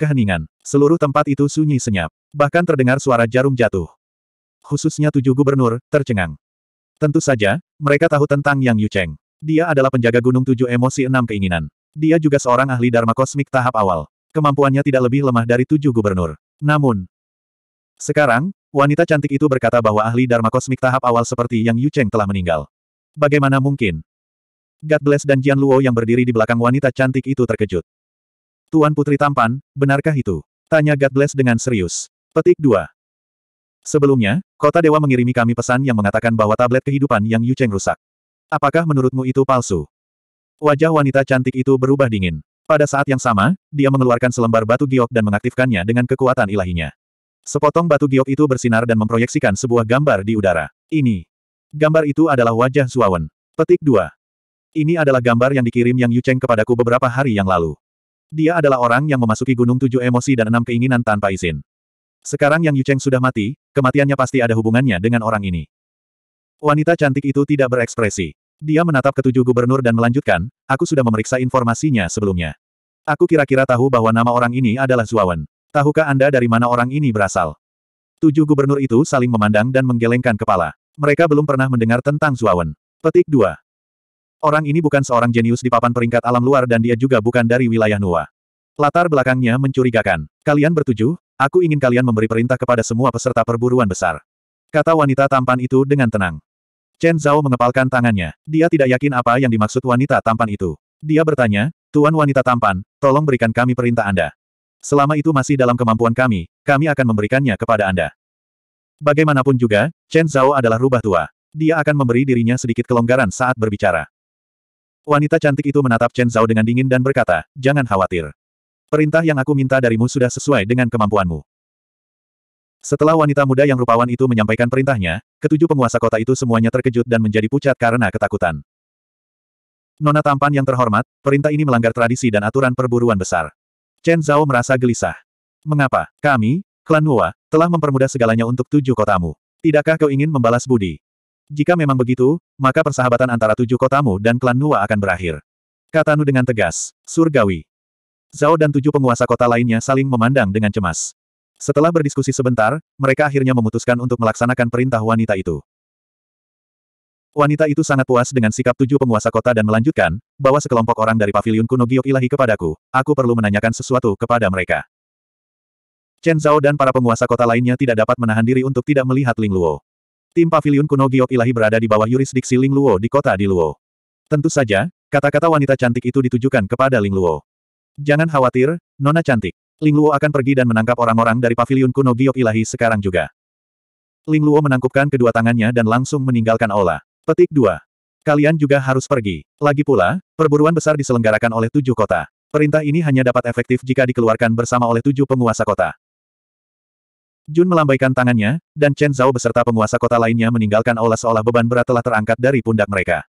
keheningan. Seluruh tempat itu sunyi senyap. Bahkan terdengar suara jarum jatuh. Khususnya tujuh gubernur, tercengang. Tentu saja, mereka tahu tentang Yang Yucheng. Dia adalah penjaga gunung tujuh emosi enam keinginan. Dia juga seorang ahli Dharma Kosmik tahap awal. Kemampuannya tidak lebih lemah dari tujuh gubernur. Namun, sekarang, wanita cantik itu berkata bahwa ahli Dharma Kosmik tahap awal seperti Yang Yucheng telah meninggal. Bagaimana mungkin? God Bless dan Jian Luo yang berdiri di belakang wanita cantik itu terkejut. Tuan Putri tampan, benarkah itu? Tanya God Bless dengan serius. Petik 2. Sebelumnya, Kota Dewa mengirimi kami pesan yang mengatakan bahwa tablet kehidupan yang Yu Cheng rusak. Apakah menurutmu itu palsu? Wajah wanita cantik itu berubah dingin. Pada saat yang sama, dia mengeluarkan selembar batu giok dan mengaktifkannya dengan kekuatan ilahinya. Sepotong batu giok itu bersinar dan memproyeksikan sebuah gambar di udara. Ini. Gambar itu adalah wajah Zuawan. Petik 2. Ini adalah gambar yang dikirim Yang Yucheng kepadaku beberapa hari yang lalu. Dia adalah orang yang memasuki gunung tujuh emosi dan enam keinginan tanpa izin. Sekarang yang Yucheng sudah mati, kematiannya pasti ada hubungannya dengan orang ini. Wanita cantik itu tidak berekspresi. Dia menatap ketujuh gubernur dan melanjutkan, aku sudah memeriksa informasinya sebelumnya. Aku kira-kira tahu bahwa nama orang ini adalah Zuawan. Tahukah Anda dari mana orang ini berasal? Tujuh gubernur itu saling memandang dan menggelengkan kepala. Mereka belum pernah mendengar tentang Zuawan. Petik 2. Orang ini bukan seorang jenius di papan peringkat alam luar dan dia juga bukan dari wilayah Nuwa. Latar belakangnya mencurigakan. Kalian bertujuh, aku ingin kalian memberi perintah kepada semua peserta perburuan besar. Kata wanita tampan itu dengan tenang. Chen Zhao mengepalkan tangannya. Dia tidak yakin apa yang dimaksud wanita tampan itu. Dia bertanya, Tuan wanita tampan, tolong berikan kami perintah Anda. Selama itu masih dalam kemampuan kami, kami akan memberikannya kepada Anda. Bagaimanapun juga, Chen Zhao adalah rubah tua. Dia akan memberi dirinya sedikit kelonggaran saat berbicara. Wanita cantik itu menatap Chen Zhao dengan dingin dan berkata, jangan khawatir. Perintah yang aku minta darimu sudah sesuai dengan kemampuanmu. Setelah wanita muda yang rupawan itu menyampaikan perintahnya, ketujuh penguasa kota itu semuanya terkejut dan menjadi pucat karena ketakutan. Nona tampan yang terhormat, perintah ini melanggar tradisi dan aturan perburuan besar. Chen Zhao merasa gelisah. Mengapa, kami, klan Nuwa, telah mempermudah segalanya untuk tujuh kotamu? Tidakkah kau ingin membalas budi? Jika memang begitu, maka persahabatan antara tujuh kotamu dan klan Nua akan berakhir. Kata Nu dengan tegas, surgawi. Zhao dan tujuh penguasa kota lainnya saling memandang dengan cemas. Setelah berdiskusi sebentar, mereka akhirnya memutuskan untuk melaksanakan perintah wanita itu. Wanita itu sangat puas dengan sikap tujuh penguasa kota dan melanjutkan, bahwa sekelompok orang dari pavilion kuno Giok Ilahi kepadaku, aku perlu menanyakan sesuatu kepada mereka. Chen Zhao dan para penguasa kota lainnya tidak dapat menahan diri untuk tidak melihat Ling Luo. Tim pavilion kuno Giok Ilahi berada di bawah yurisdiksi Ling Luo di kota di Luo. Tentu saja, kata-kata wanita cantik itu ditujukan kepada Ling Luo. Jangan khawatir, Nona cantik. Ling Luo akan pergi dan menangkap orang-orang dari pavilion kuno Giok Ilahi sekarang juga. Ling Luo menangkupkan kedua tangannya dan langsung meninggalkan aula. Petik 2. Kalian juga harus pergi. Lagi pula, perburuan besar diselenggarakan oleh tujuh kota. Perintah ini hanya dapat efektif jika dikeluarkan bersama oleh tujuh penguasa kota. Jun melambaikan tangannya, dan Chen Zhao beserta penguasa kota lainnya meninggalkan aula seolah beban berat telah terangkat dari pundak mereka.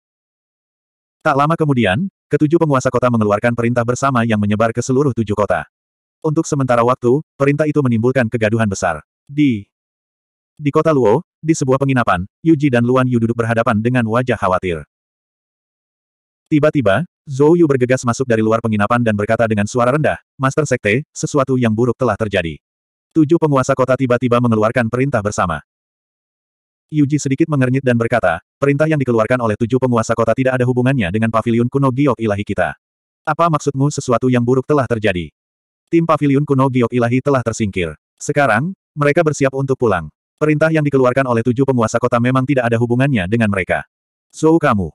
Tak lama kemudian, ketujuh penguasa kota mengeluarkan perintah bersama yang menyebar ke seluruh tujuh kota. Untuk sementara waktu, perintah itu menimbulkan kegaduhan besar. Di di kota Luo, di sebuah penginapan, Yuji dan Luan Yu duduk berhadapan dengan wajah khawatir. Tiba-tiba, Zhou Yu bergegas masuk dari luar penginapan dan berkata dengan suara rendah, Master Sekte, sesuatu yang buruk telah terjadi. Tujuh penguasa kota tiba-tiba mengeluarkan perintah bersama. Yuji sedikit mengernyit dan berkata, perintah yang dikeluarkan oleh tujuh penguasa kota tidak ada hubungannya dengan pavilion kuno giok ilahi kita. Apa maksudmu sesuatu yang buruk telah terjadi? Tim pavilion kuno giok ilahi telah tersingkir. Sekarang, mereka bersiap untuk pulang. Perintah yang dikeluarkan oleh tujuh penguasa kota memang tidak ada hubungannya dengan mereka. So kamu.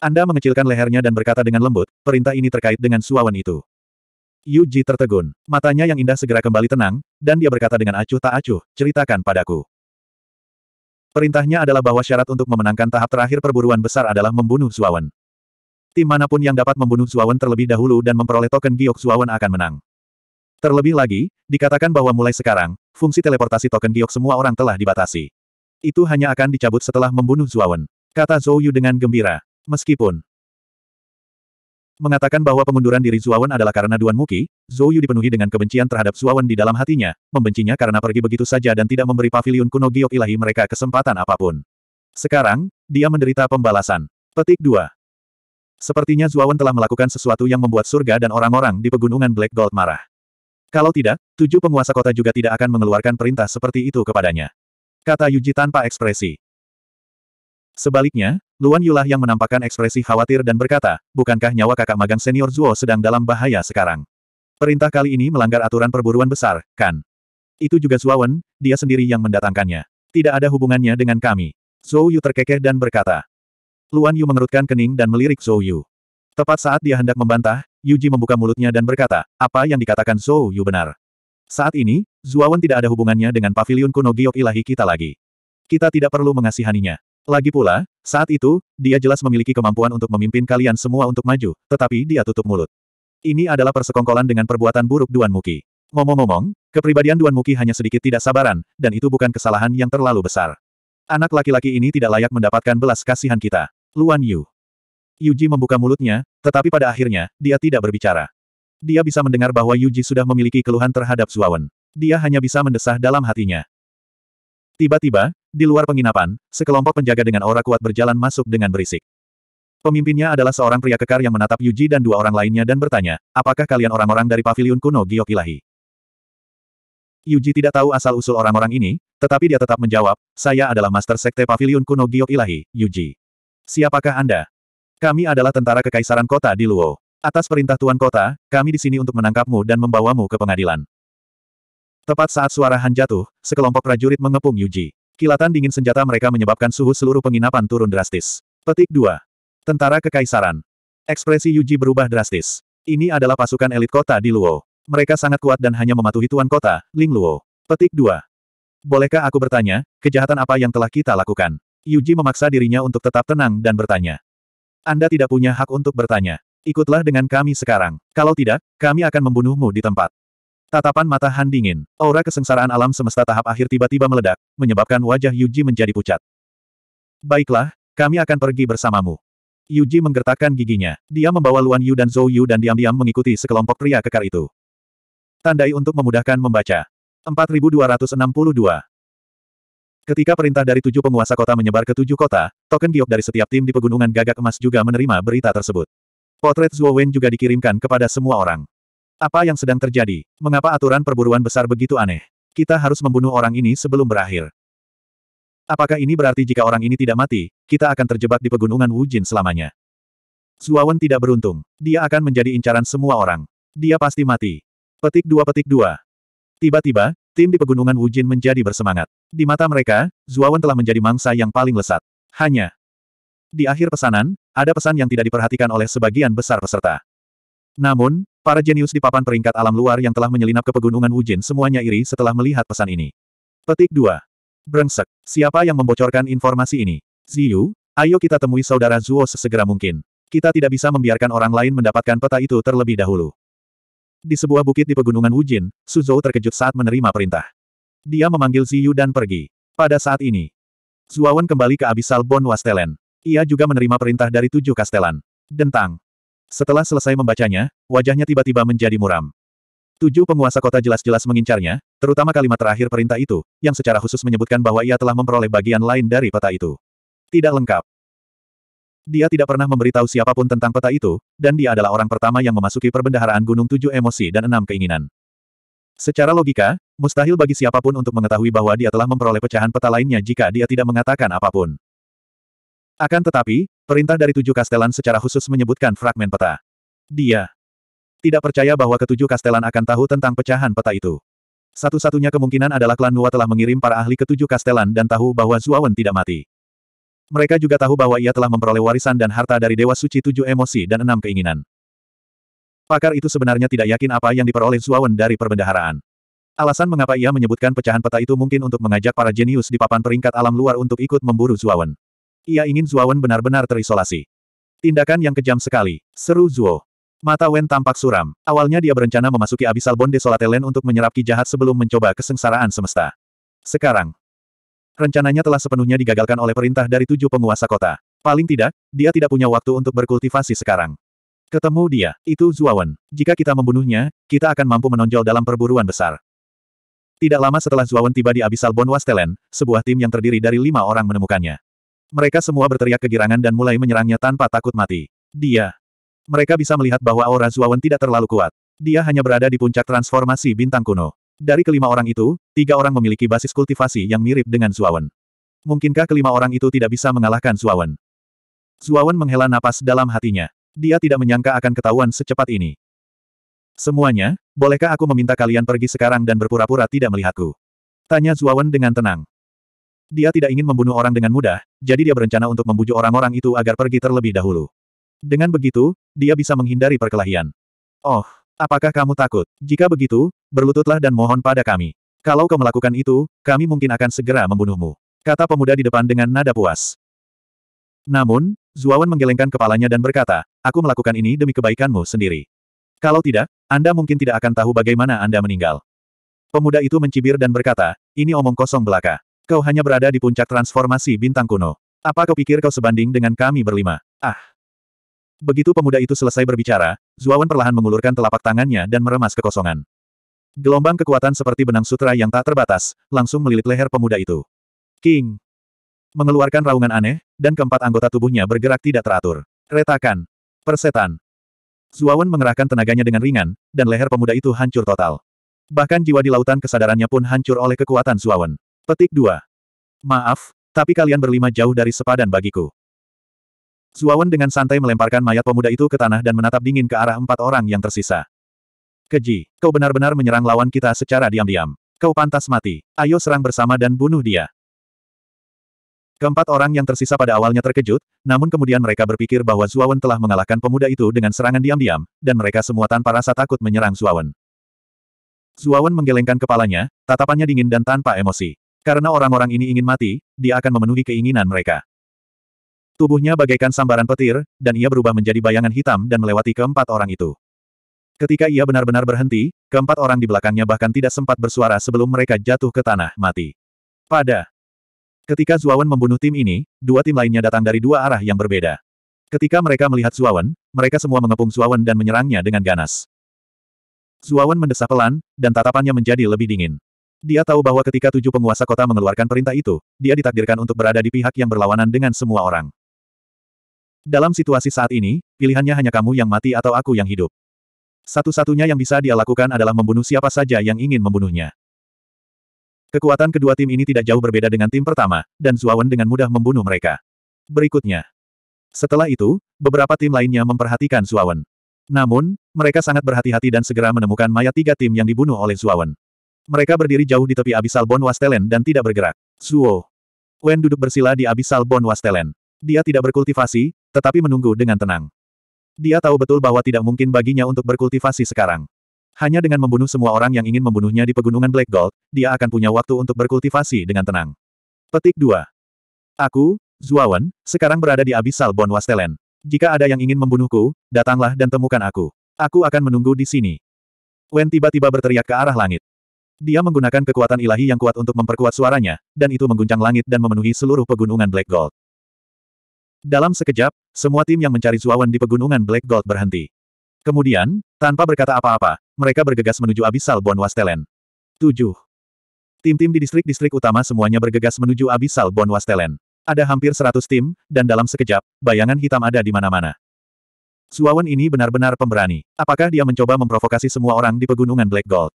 Anda mengecilkan lehernya dan berkata dengan lembut, perintah ini terkait dengan suawan itu. Yuji tertegun. Matanya yang indah segera kembali tenang, dan dia berkata dengan acuh tak acuh, ceritakan padaku. Perintahnya adalah bahwa syarat untuk memenangkan tahap terakhir perburuan besar adalah membunuh Zuawan. Tim manapun yang dapat membunuh Zuawan terlebih dahulu dan memperoleh token giok Zuawan akan menang. Terlebih lagi, dikatakan bahwa mulai sekarang, fungsi teleportasi token giok semua orang telah dibatasi. Itu hanya akan dicabut setelah membunuh Zuawan. Kata Zhou Yu dengan gembira. Meskipun Mengatakan bahwa pengunduran diri Zuawan adalah karena Duan Muki, Zhou Yu dipenuhi dengan kebencian terhadap Zuawan di dalam hatinya, membencinya karena pergi begitu saja dan tidak memberi pavilion kuno giok ilahi mereka kesempatan apapun. Sekarang, dia menderita pembalasan. Petik 2. Sepertinya Zuawan telah melakukan sesuatu yang membuat surga dan orang-orang di pegunungan Black Gold marah. Kalau tidak, tujuh penguasa kota juga tidak akan mengeluarkan perintah seperti itu kepadanya. Kata Yuji tanpa ekspresi. Sebaliknya, Luan Yulah yang menampakkan ekspresi khawatir dan berkata, bukankah nyawa kakak magang senior Zuo sedang dalam bahaya sekarang? Perintah kali ini melanggar aturan perburuan besar, kan? Itu juga Zuo Wen, dia sendiri yang mendatangkannya. Tidak ada hubungannya dengan kami. Zhou Yu terkekeh dan berkata. Luan Yu mengerutkan kening dan melirik Zhou Yu. Tepat saat dia hendak membantah, Yuji membuka mulutnya dan berkata, apa yang dikatakan Zhou Yu benar. Saat ini, Zuawan tidak ada hubungannya dengan pavilion kuno giok ilahi kita lagi. Kita tidak perlu mengasihaninya. Lagi pula, saat itu, dia jelas memiliki kemampuan untuk memimpin kalian semua untuk maju, tetapi dia tutup mulut. Ini adalah persekongkolan dengan perbuatan buruk Duan Muki. Ngomong-ngomong, kepribadian Duan Muki hanya sedikit tidak sabaran, dan itu bukan kesalahan yang terlalu besar. Anak laki-laki ini tidak layak mendapatkan belas kasihan kita. Luan Yu. Yuji membuka mulutnya, tetapi pada akhirnya, dia tidak berbicara. Dia bisa mendengar bahwa Yuji sudah memiliki keluhan terhadap Zuawan. Dia hanya bisa mendesah dalam hatinya. Tiba-tiba, di luar penginapan, sekelompok penjaga dengan aura kuat berjalan masuk dengan berisik. Pemimpinnya adalah seorang pria kekar yang menatap Yuji dan dua orang lainnya dan bertanya, apakah kalian orang-orang dari paviliun kuno Giok Ilahi? Yuji tidak tahu asal-usul orang-orang ini, tetapi dia tetap menjawab, saya adalah Master Sekte Paviliun Kuno Giok Ilahi, Yuji. Siapakah Anda? Kami adalah tentara kekaisaran kota di Luo. Atas perintah Tuan Kota, kami di sini untuk menangkapmu dan membawamu ke pengadilan. Tepat saat suara Han jatuh, sekelompok prajurit mengepung Yuji. Kilatan dingin senjata mereka menyebabkan suhu seluruh penginapan turun drastis. Petik 2. Tentara Kekaisaran. Ekspresi Yuji berubah drastis. Ini adalah pasukan elit kota di Luo. Mereka sangat kuat dan hanya mematuhi tuan kota, Ling Luo. Petik 2. Bolehkah aku bertanya, kejahatan apa yang telah kita lakukan? Yuji memaksa dirinya untuk tetap tenang dan bertanya. Anda tidak punya hak untuk bertanya. Ikutlah dengan kami sekarang. Kalau tidak, kami akan membunuhmu di tempat. Tatapan mata Han dingin. Aura kesengsaraan alam semesta tahap akhir tiba-tiba meledak, menyebabkan wajah Yuji menjadi pucat. Baiklah, kami akan pergi bersamamu. Yuji menggertakkan giginya. Dia membawa Luan Yu dan Zhou Yu dan diam-diam mengikuti sekelompok pria kekar itu. Tandai untuk memudahkan membaca. 4262. Ketika perintah dari tujuh penguasa kota menyebar ke tujuh kota, token giok dari setiap tim di Pegunungan Gagak Emas juga menerima berita tersebut. Potret Zhuo juga dikirimkan kepada semua orang. Apa yang sedang terjadi? Mengapa aturan perburuan besar begitu aneh? Kita harus membunuh orang ini sebelum berakhir. Apakah ini berarti jika orang ini tidak mati, kita akan terjebak di pegunungan Wujin selamanya? Zuawan tidak beruntung. Dia akan menjadi incaran semua orang. Dia pasti mati. Petik dua petik dua. Tiba-tiba, tim di pegunungan Wujin menjadi bersemangat. Di mata mereka, Zuawan telah menjadi mangsa yang paling lesat. Hanya. Di akhir pesanan, ada pesan yang tidak diperhatikan oleh sebagian besar peserta. Namun, Para jenius di papan peringkat alam luar yang telah menyelinap ke pegunungan Wujin semuanya iri setelah melihat pesan ini. Petik 2. Brengsek, siapa yang membocorkan informasi ini? Ziyu, ayo kita temui saudara Zuo sesegera mungkin. Kita tidak bisa membiarkan orang lain mendapatkan peta itu terlebih dahulu. Di sebuah bukit di pegunungan Wujin, Suzhou terkejut saat menerima perintah. Dia memanggil Ziyu dan pergi. Pada saat ini, Zuawan kembali ke Abisal Bon Wastelen. Ia juga menerima perintah dari tujuh kastelan. Dentang. Setelah selesai membacanya, wajahnya tiba-tiba menjadi muram. Tujuh penguasa kota jelas-jelas mengincarnya, terutama kalimat terakhir perintah itu, yang secara khusus menyebutkan bahwa ia telah memperoleh bagian lain dari peta itu. Tidak lengkap. Dia tidak pernah memberitahu siapapun tentang peta itu, dan dia adalah orang pertama yang memasuki perbendaharaan Gunung Tujuh Emosi dan Enam Keinginan. Secara logika, mustahil bagi siapapun untuk mengetahui bahwa dia telah memperoleh pecahan peta lainnya jika dia tidak mengatakan apapun. Akan tetapi, perintah dari tujuh kastelan secara khusus menyebutkan fragmen peta. Dia tidak percaya bahwa ketujuh kastelan akan tahu tentang pecahan peta itu. Satu-satunya kemungkinan adalah klan Nuwa telah mengirim para ahli ketujuh kastelan dan tahu bahwa Zuawan tidak mati. Mereka juga tahu bahwa ia telah memperoleh warisan dan harta dari Dewa Suci tujuh emosi dan enam keinginan. Pakar itu sebenarnya tidak yakin apa yang diperoleh Zuawan dari perbendaharaan. Alasan mengapa ia menyebutkan pecahan peta itu mungkin untuk mengajak para jenius di papan peringkat alam luar untuk ikut memburu Zuawan. Ia ingin Zuowen benar-benar terisolasi. Tindakan yang kejam sekali, seru Zuo. Mata Wen tampak suram. Awalnya dia berencana memasuki Abyssal Bond Desolatelen untuk menyerap ki jahat sebelum mencoba kesengsaraan semesta. Sekarang, rencananya telah sepenuhnya digagalkan oleh perintah dari tujuh penguasa kota. Paling tidak, dia tidak punya waktu untuk berkultivasi sekarang. Ketemu dia, itu Zuawan. Jika kita membunuhnya, kita akan mampu menonjol dalam perburuan besar. Tidak lama setelah Zuawan tiba di Abyssal Bonwastelen, sebuah tim yang terdiri dari lima orang menemukannya. Mereka semua berteriak kegirangan dan mulai menyerangnya tanpa takut mati. Dia. Mereka bisa melihat bahwa aura Zuawan tidak terlalu kuat. Dia hanya berada di puncak transformasi bintang kuno. Dari kelima orang itu, tiga orang memiliki basis kultivasi yang mirip dengan Zuawan. Mungkinkah kelima orang itu tidak bisa mengalahkan Zuawan? Zuawan menghela napas dalam hatinya. Dia tidak menyangka akan ketahuan secepat ini. Semuanya, bolehkah aku meminta kalian pergi sekarang dan berpura-pura tidak melihatku? Tanya Zuawan dengan tenang. Dia tidak ingin membunuh orang dengan mudah, jadi dia berencana untuk membujuk orang-orang itu agar pergi terlebih dahulu. Dengan begitu, dia bisa menghindari perkelahian. Oh, apakah kamu takut? Jika begitu, berlututlah dan mohon pada kami. Kalau kau melakukan itu, kami mungkin akan segera membunuhmu. Kata pemuda di depan dengan nada puas. Namun, Zuawan menggelengkan kepalanya dan berkata, aku melakukan ini demi kebaikanmu sendiri. Kalau tidak, Anda mungkin tidak akan tahu bagaimana Anda meninggal. Pemuda itu mencibir dan berkata, ini omong kosong belaka. Kau hanya berada di puncak transformasi bintang kuno. Apa kau pikir kau sebanding dengan kami berlima? Ah! Begitu pemuda itu selesai berbicara, Zuawan perlahan mengulurkan telapak tangannya dan meremas kekosongan. Gelombang kekuatan seperti benang sutra yang tak terbatas, langsung melilit leher pemuda itu. King! Mengeluarkan raungan aneh, dan keempat anggota tubuhnya bergerak tidak teratur. Retakan! Persetan! Zuawan mengerahkan tenaganya dengan ringan, dan leher pemuda itu hancur total. Bahkan jiwa di lautan kesadarannya pun hancur oleh kekuatan Zuawan. Petik 2. Maaf, tapi kalian berlima jauh dari sepadan bagiku. Zuawan dengan santai melemparkan mayat pemuda itu ke tanah dan menatap dingin ke arah empat orang yang tersisa. Keji, kau benar-benar menyerang lawan kita secara diam-diam. Kau pantas mati. Ayo serang bersama dan bunuh dia. Keempat orang yang tersisa pada awalnya terkejut, namun kemudian mereka berpikir bahwa Zuawan telah mengalahkan pemuda itu dengan serangan diam-diam, dan mereka semua tanpa rasa takut menyerang Zuawan. Zuawan menggelengkan kepalanya, tatapannya dingin dan tanpa emosi. Karena orang-orang ini ingin mati, dia akan memenuhi keinginan mereka. Tubuhnya bagaikan sambaran petir, dan ia berubah menjadi bayangan hitam dan melewati keempat orang itu. Ketika ia benar-benar berhenti, keempat orang di belakangnya bahkan tidak sempat bersuara sebelum mereka jatuh ke tanah mati. Pada ketika Zuawan membunuh tim ini, dua tim lainnya datang dari dua arah yang berbeda. Ketika mereka melihat Zuawan, mereka semua mengepung Zuawan dan menyerangnya dengan ganas. Zuawan mendesah pelan, dan tatapannya menjadi lebih dingin. Dia tahu bahwa ketika tujuh penguasa kota mengeluarkan perintah itu, dia ditakdirkan untuk berada di pihak yang berlawanan dengan semua orang. Dalam situasi saat ini, pilihannya hanya kamu yang mati atau aku yang hidup. Satu-satunya yang bisa dia lakukan adalah membunuh siapa saja yang ingin membunuhnya. Kekuatan kedua tim ini tidak jauh berbeda dengan tim pertama, dan Zuawan dengan mudah membunuh mereka. Berikutnya. Setelah itu, beberapa tim lainnya memperhatikan Zuawan. Namun, mereka sangat berhati-hati dan segera menemukan mayat tiga tim yang dibunuh oleh Zuawan. Mereka berdiri jauh di tepi abisal Bon Wastelen dan tidak bergerak. Zuo. Wen duduk bersila di abisal Bon Wastelen. Dia tidak berkultivasi, tetapi menunggu dengan tenang. Dia tahu betul bahwa tidak mungkin baginya untuk berkultivasi sekarang. Hanya dengan membunuh semua orang yang ingin membunuhnya di pegunungan Black Gold, dia akan punya waktu untuk berkultivasi dengan tenang. Petik 2. Aku, Zuawan, sekarang berada di Abisal Bon Wastelen. Jika ada yang ingin membunuhku, datanglah dan temukan aku. Aku akan menunggu di sini. Wen tiba-tiba berteriak ke arah langit. Dia menggunakan kekuatan ilahi yang kuat untuk memperkuat suaranya, dan itu mengguncang langit dan memenuhi seluruh pegunungan Black Gold. Dalam sekejap, semua tim yang mencari Zuawan di pegunungan Black Gold berhenti. Kemudian, tanpa berkata apa-apa, mereka bergegas menuju Abyssal Bon Wastelen. 7. Tim-tim di distrik-distrik utama semuanya bergegas menuju Abyssal Bon Wastelen. Ada hampir 100 tim, dan dalam sekejap, bayangan hitam ada di mana-mana. Suawan ini benar-benar pemberani. Apakah dia mencoba memprovokasi semua orang di pegunungan Black Gold?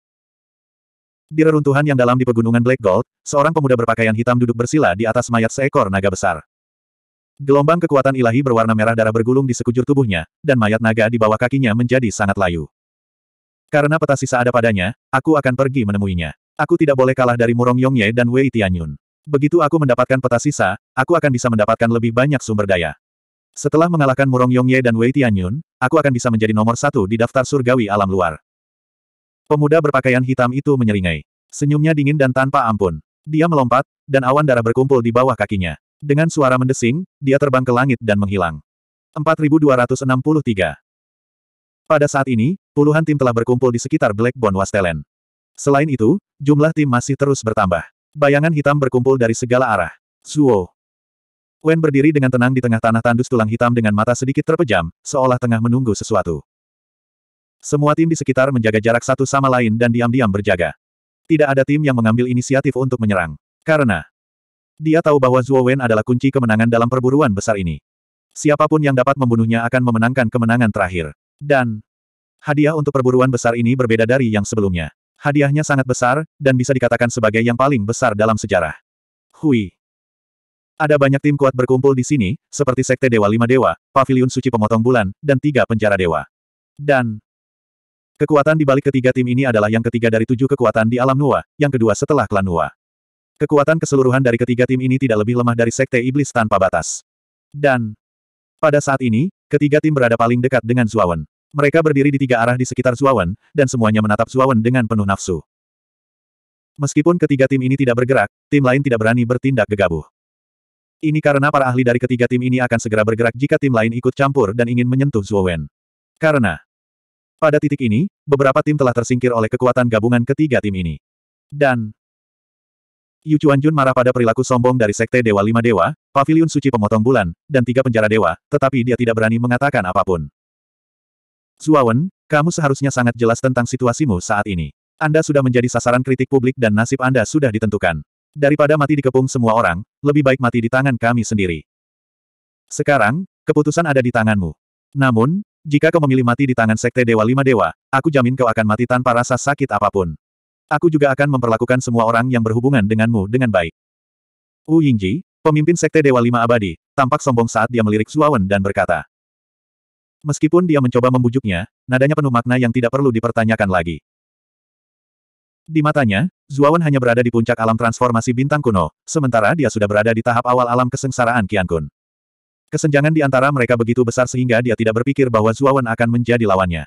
Di reruntuhan yang dalam di pegunungan Black Gold, seorang pemuda berpakaian hitam duduk bersila di atas mayat seekor naga besar. Gelombang kekuatan ilahi berwarna merah darah bergulung di sekujur tubuhnya, dan mayat naga di bawah kakinya menjadi sangat layu. Karena peta sisa ada padanya, aku akan pergi menemuinya. Aku tidak boleh kalah dari Murong Yongye dan Wei Tianyun. Begitu aku mendapatkan peta sisa, aku akan bisa mendapatkan lebih banyak sumber daya. Setelah mengalahkan Murong Yongye dan Wei Tianyun, aku akan bisa menjadi nomor satu di daftar surgawi alam luar. Pemuda berpakaian hitam itu menyeringai. Senyumnya dingin dan tanpa ampun. Dia melompat, dan awan darah berkumpul di bawah kakinya. Dengan suara mendesing, dia terbang ke langit dan menghilang. 4263 Pada saat ini, puluhan tim telah berkumpul di sekitar Blackbone Wastelen. Selain itu, jumlah tim masih terus bertambah. Bayangan hitam berkumpul dari segala arah. Zuo. Wen berdiri dengan tenang di tengah tanah tandus tulang hitam dengan mata sedikit terpejam, seolah tengah menunggu sesuatu. Semua tim di sekitar menjaga jarak satu sama lain dan diam-diam berjaga. Tidak ada tim yang mengambil inisiatif untuk menyerang. Karena dia tahu bahwa Zhuo Wen adalah kunci kemenangan dalam perburuan besar ini. Siapapun yang dapat membunuhnya akan memenangkan kemenangan terakhir. Dan hadiah untuk perburuan besar ini berbeda dari yang sebelumnya. Hadiahnya sangat besar, dan bisa dikatakan sebagai yang paling besar dalam sejarah. Hui. Ada banyak tim kuat berkumpul di sini, seperti Sekte Dewa Lima Dewa, Paviliun Suci Pemotong Bulan, dan Tiga Penjara Dewa. Dan Kekuatan di balik ketiga tim ini adalah yang ketiga dari tujuh kekuatan di alam Nuwa, yang kedua setelah klan Nuwa. Kekuatan keseluruhan dari ketiga tim ini tidak lebih lemah dari Sekte Iblis tanpa batas. Dan pada saat ini, ketiga tim berada paling dekat dengan Zuawan. Mereka berdiri di tiga arah di sekitar Zuawan, dan semuanya menatap Zuawan dengan penuh nafsu. Meskipun ketiga tim ini tidak bergerak, tim lain tidak berani bertindak gegabah. Ini karena para ahli dari ketiga tim ini akan segera bergerak jika tim lain ikut campur dan ingin menyentuh Zuowen. Karena pada titik ini, beberapa tim telah tersingkir oleh kekuatan gabungan ketiga tim ini. Dan Yu Chuanjun marah pada perilaku sombong dari Sekte Dewa Lima Dewa, Paviliun Suci Pemotong Bulan, dan Tiga Penjara Dewa, tetapi dia tidak berani mengatakan apapun. Zuawan, kamu seharusnya sangat jelas tentang situasimu saat ini. Anda sudah menjadi sasaran kritik publik dan nasib Anda sudah ditentukan. Daripada mati dikepung semua orang, lebih baik mati di tangan kami sendiri. Sekarang, keputusan ada di tanganmu. Namun, jika kau memilih mati di tangan Sekte Dewa Lima Dewa, aku jamin kau akan mati tanpa rasa sakit apapun. Aku juga akan memperlakukan semua orang yang berhubungan denganmu dengan baik. Wu Yingji, pemimpin Sekte Dewa Lima Abadi, tampak sombong saat dia melirik Zuawan dan berkata. Meskipun dia mencoba membujuknya, nadanya penuh makna yang tidak perlu dipertanyakan lagi. Di matanya, Zuawan hanya berada di puncak alam transformasi bintang kuno, sementara dia sudah berada di tahap awal alam kesengsaraan Qiankun. Kun. Kesenjangan di antara mereka begitu besar sehingga dia tidak berpikir bahwa Zuawan akan menjadi lawannya.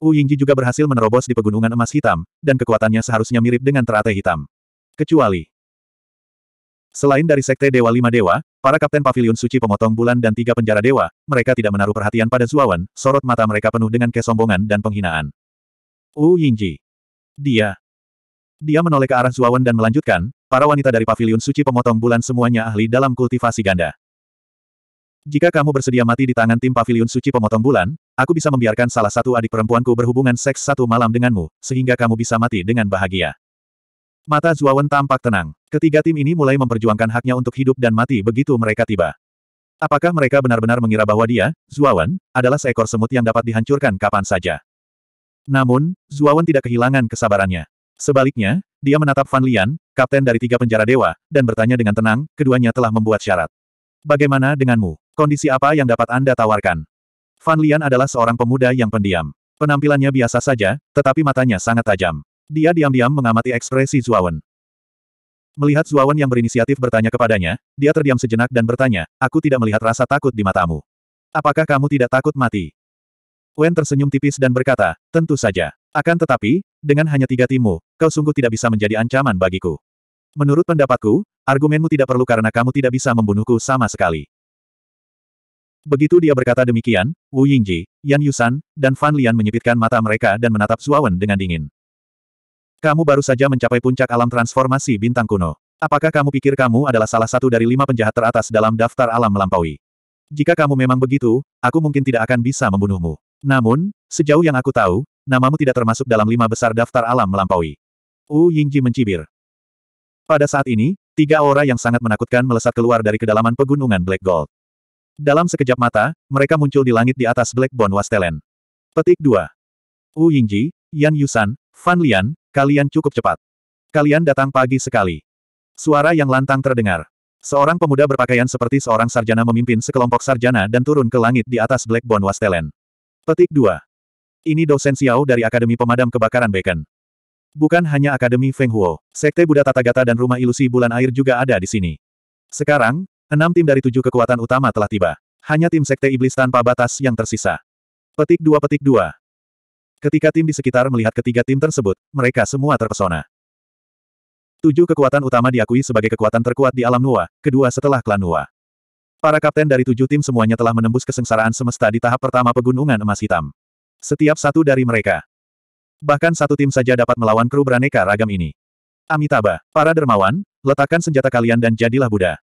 Wu Yingji juga berhasil menerobos di pegunungan emas hitam, dan kekuatannya seharusnya mirip dengan teratai hitam. Kecuali. Selain dari Sekte Dewa Lima Dewa, para Kapten Pavilion Suci Pemotong Bulan dan Tiga Penjara Dewa, mereka tidak menaruh perhatian pada Zuawan, sorot mata mereka penuh dengan kesombongan dan penghinaan. Wu Yingji. Dia. Dia menoleh ke arah Zuawan dan melanjutkan, para wanita dari Pavilion Suci Pemotong Bulan semuanya ahli dalam kultivasi ganda. Jika kamu bersedia mati di tangan tim pavilion suci pemotong bulan, aku bisa membiarkan salah satu adik perempuanku berhubungan seks satu malam denganmu, sehingga kamu bisa mati dengan bahagia. Mata Zuawan tampak tenang. Ketiga tim ini mulai memperjuangkan haknya untuk hidup dan mati begitu mereka tiba. Apakah mereka benar-benar mengira bahwa dia, Zuawan, adalah seekor semut yang dapat dihancurkan kapan saja? Namun, Zuawan tidak kehilangan kesabarannya. Sebaliknya, dia menatap Fan Lian, kapten dari tiga penjara dewa, dan bertanya dengan tenang, keduanya telah membuat syarat. Bagaimana denganmu? Kondisi apa yang dapat Anda tawarkan? Fan Lian adalah seorang pemuda yang pendiam. Penampilannya biasa saja, tetapi matanya sangat tajam. Dia diam-diam mengamati ekspresi Zuawan. Melihat Zuawan yang berinisiatif bertanya kepadanya, dia terdiam sejenak dan bertanya, aku tidak melihat rasa takut di matamu. Apakah kamu tidak takut mati? Wen tersenyum tipis dan berkata, tentu saja. Akan tetapi, dengan hanya tiga timu, kau sungguh tidak bisa menjadi ancaman bagiku. Menurut pendapatku, argumenmu tidak perlu karena kamu tidak bisa membunuhku sama sekali. Begitu dia berkata demikian, Wu Yingji, Yan Yusan, dan Fan Lian menyipitkan mata mereka dan menatap Zuawan dengan dingin. Kamu baru saja mencapai puncak alam transformasi bintang kuno. Apakah kamu pikir kamu adalah salah satu dari lima penjahat teratas dalam daftar alam melampaui? Jika kamu memang begitu, aku mungkin tidak akan bisa membunuhmu. Namun, sejauh yang aku tahu, namamu tidak termasuk dalam lima besar daftar alam melampaui. Wu Yingji mencibir. Pada saat ini, tiga aura yang sangat menakutkan melesat keluar dari kedalaman pegunungan Black Gold. Dalam sekejap mata, mereka muncul di langit di atas Blackbone Wastelen. Petik 2. Wu Yingji, Yan Yusan, Fan Lian, kalian cukup cepat. Kalian datang pagi sekali. Suara yang lantang terdengar. Seorang pemuda berpakaian seperti seorang sarjana memimpin sekelompok sarjana dan turun ke langit di atas Blackbone Wastelen. Petik 2. Ini dosen Xiao dari Akademi Pemadam Kebakaran Bacon. Bukan hanya Akademi Feng Huo, Sekte Buddha Gata dan Rumah Ilusi Bulan Air juga ada di sini. Sekarang, Enam tim dari tujuh kekuatan utama telah tiba. Hanya tim Sekte Iblis tanpa batas yang tersisa. Petik dua petik dua. Ketika tim di sekitar melihat ketiga tim tersebut, mereka semua terpesona. Tujuh kekuatan utama diakui sebagai kekuatan terkuat di alam Nua, kedua setelah klan Nua. Para kapten dari tujuh tim semuanya telah menembus kesengsaraan semesta di tahap pertama pegunungan emas hitam. Setiap satu dari mereka. Bahkan satu tim saja dapat melawan kru beraneka ragam ini. Amitabha, para dermawan, letakkan senjata kalian dan jadilah Buddha.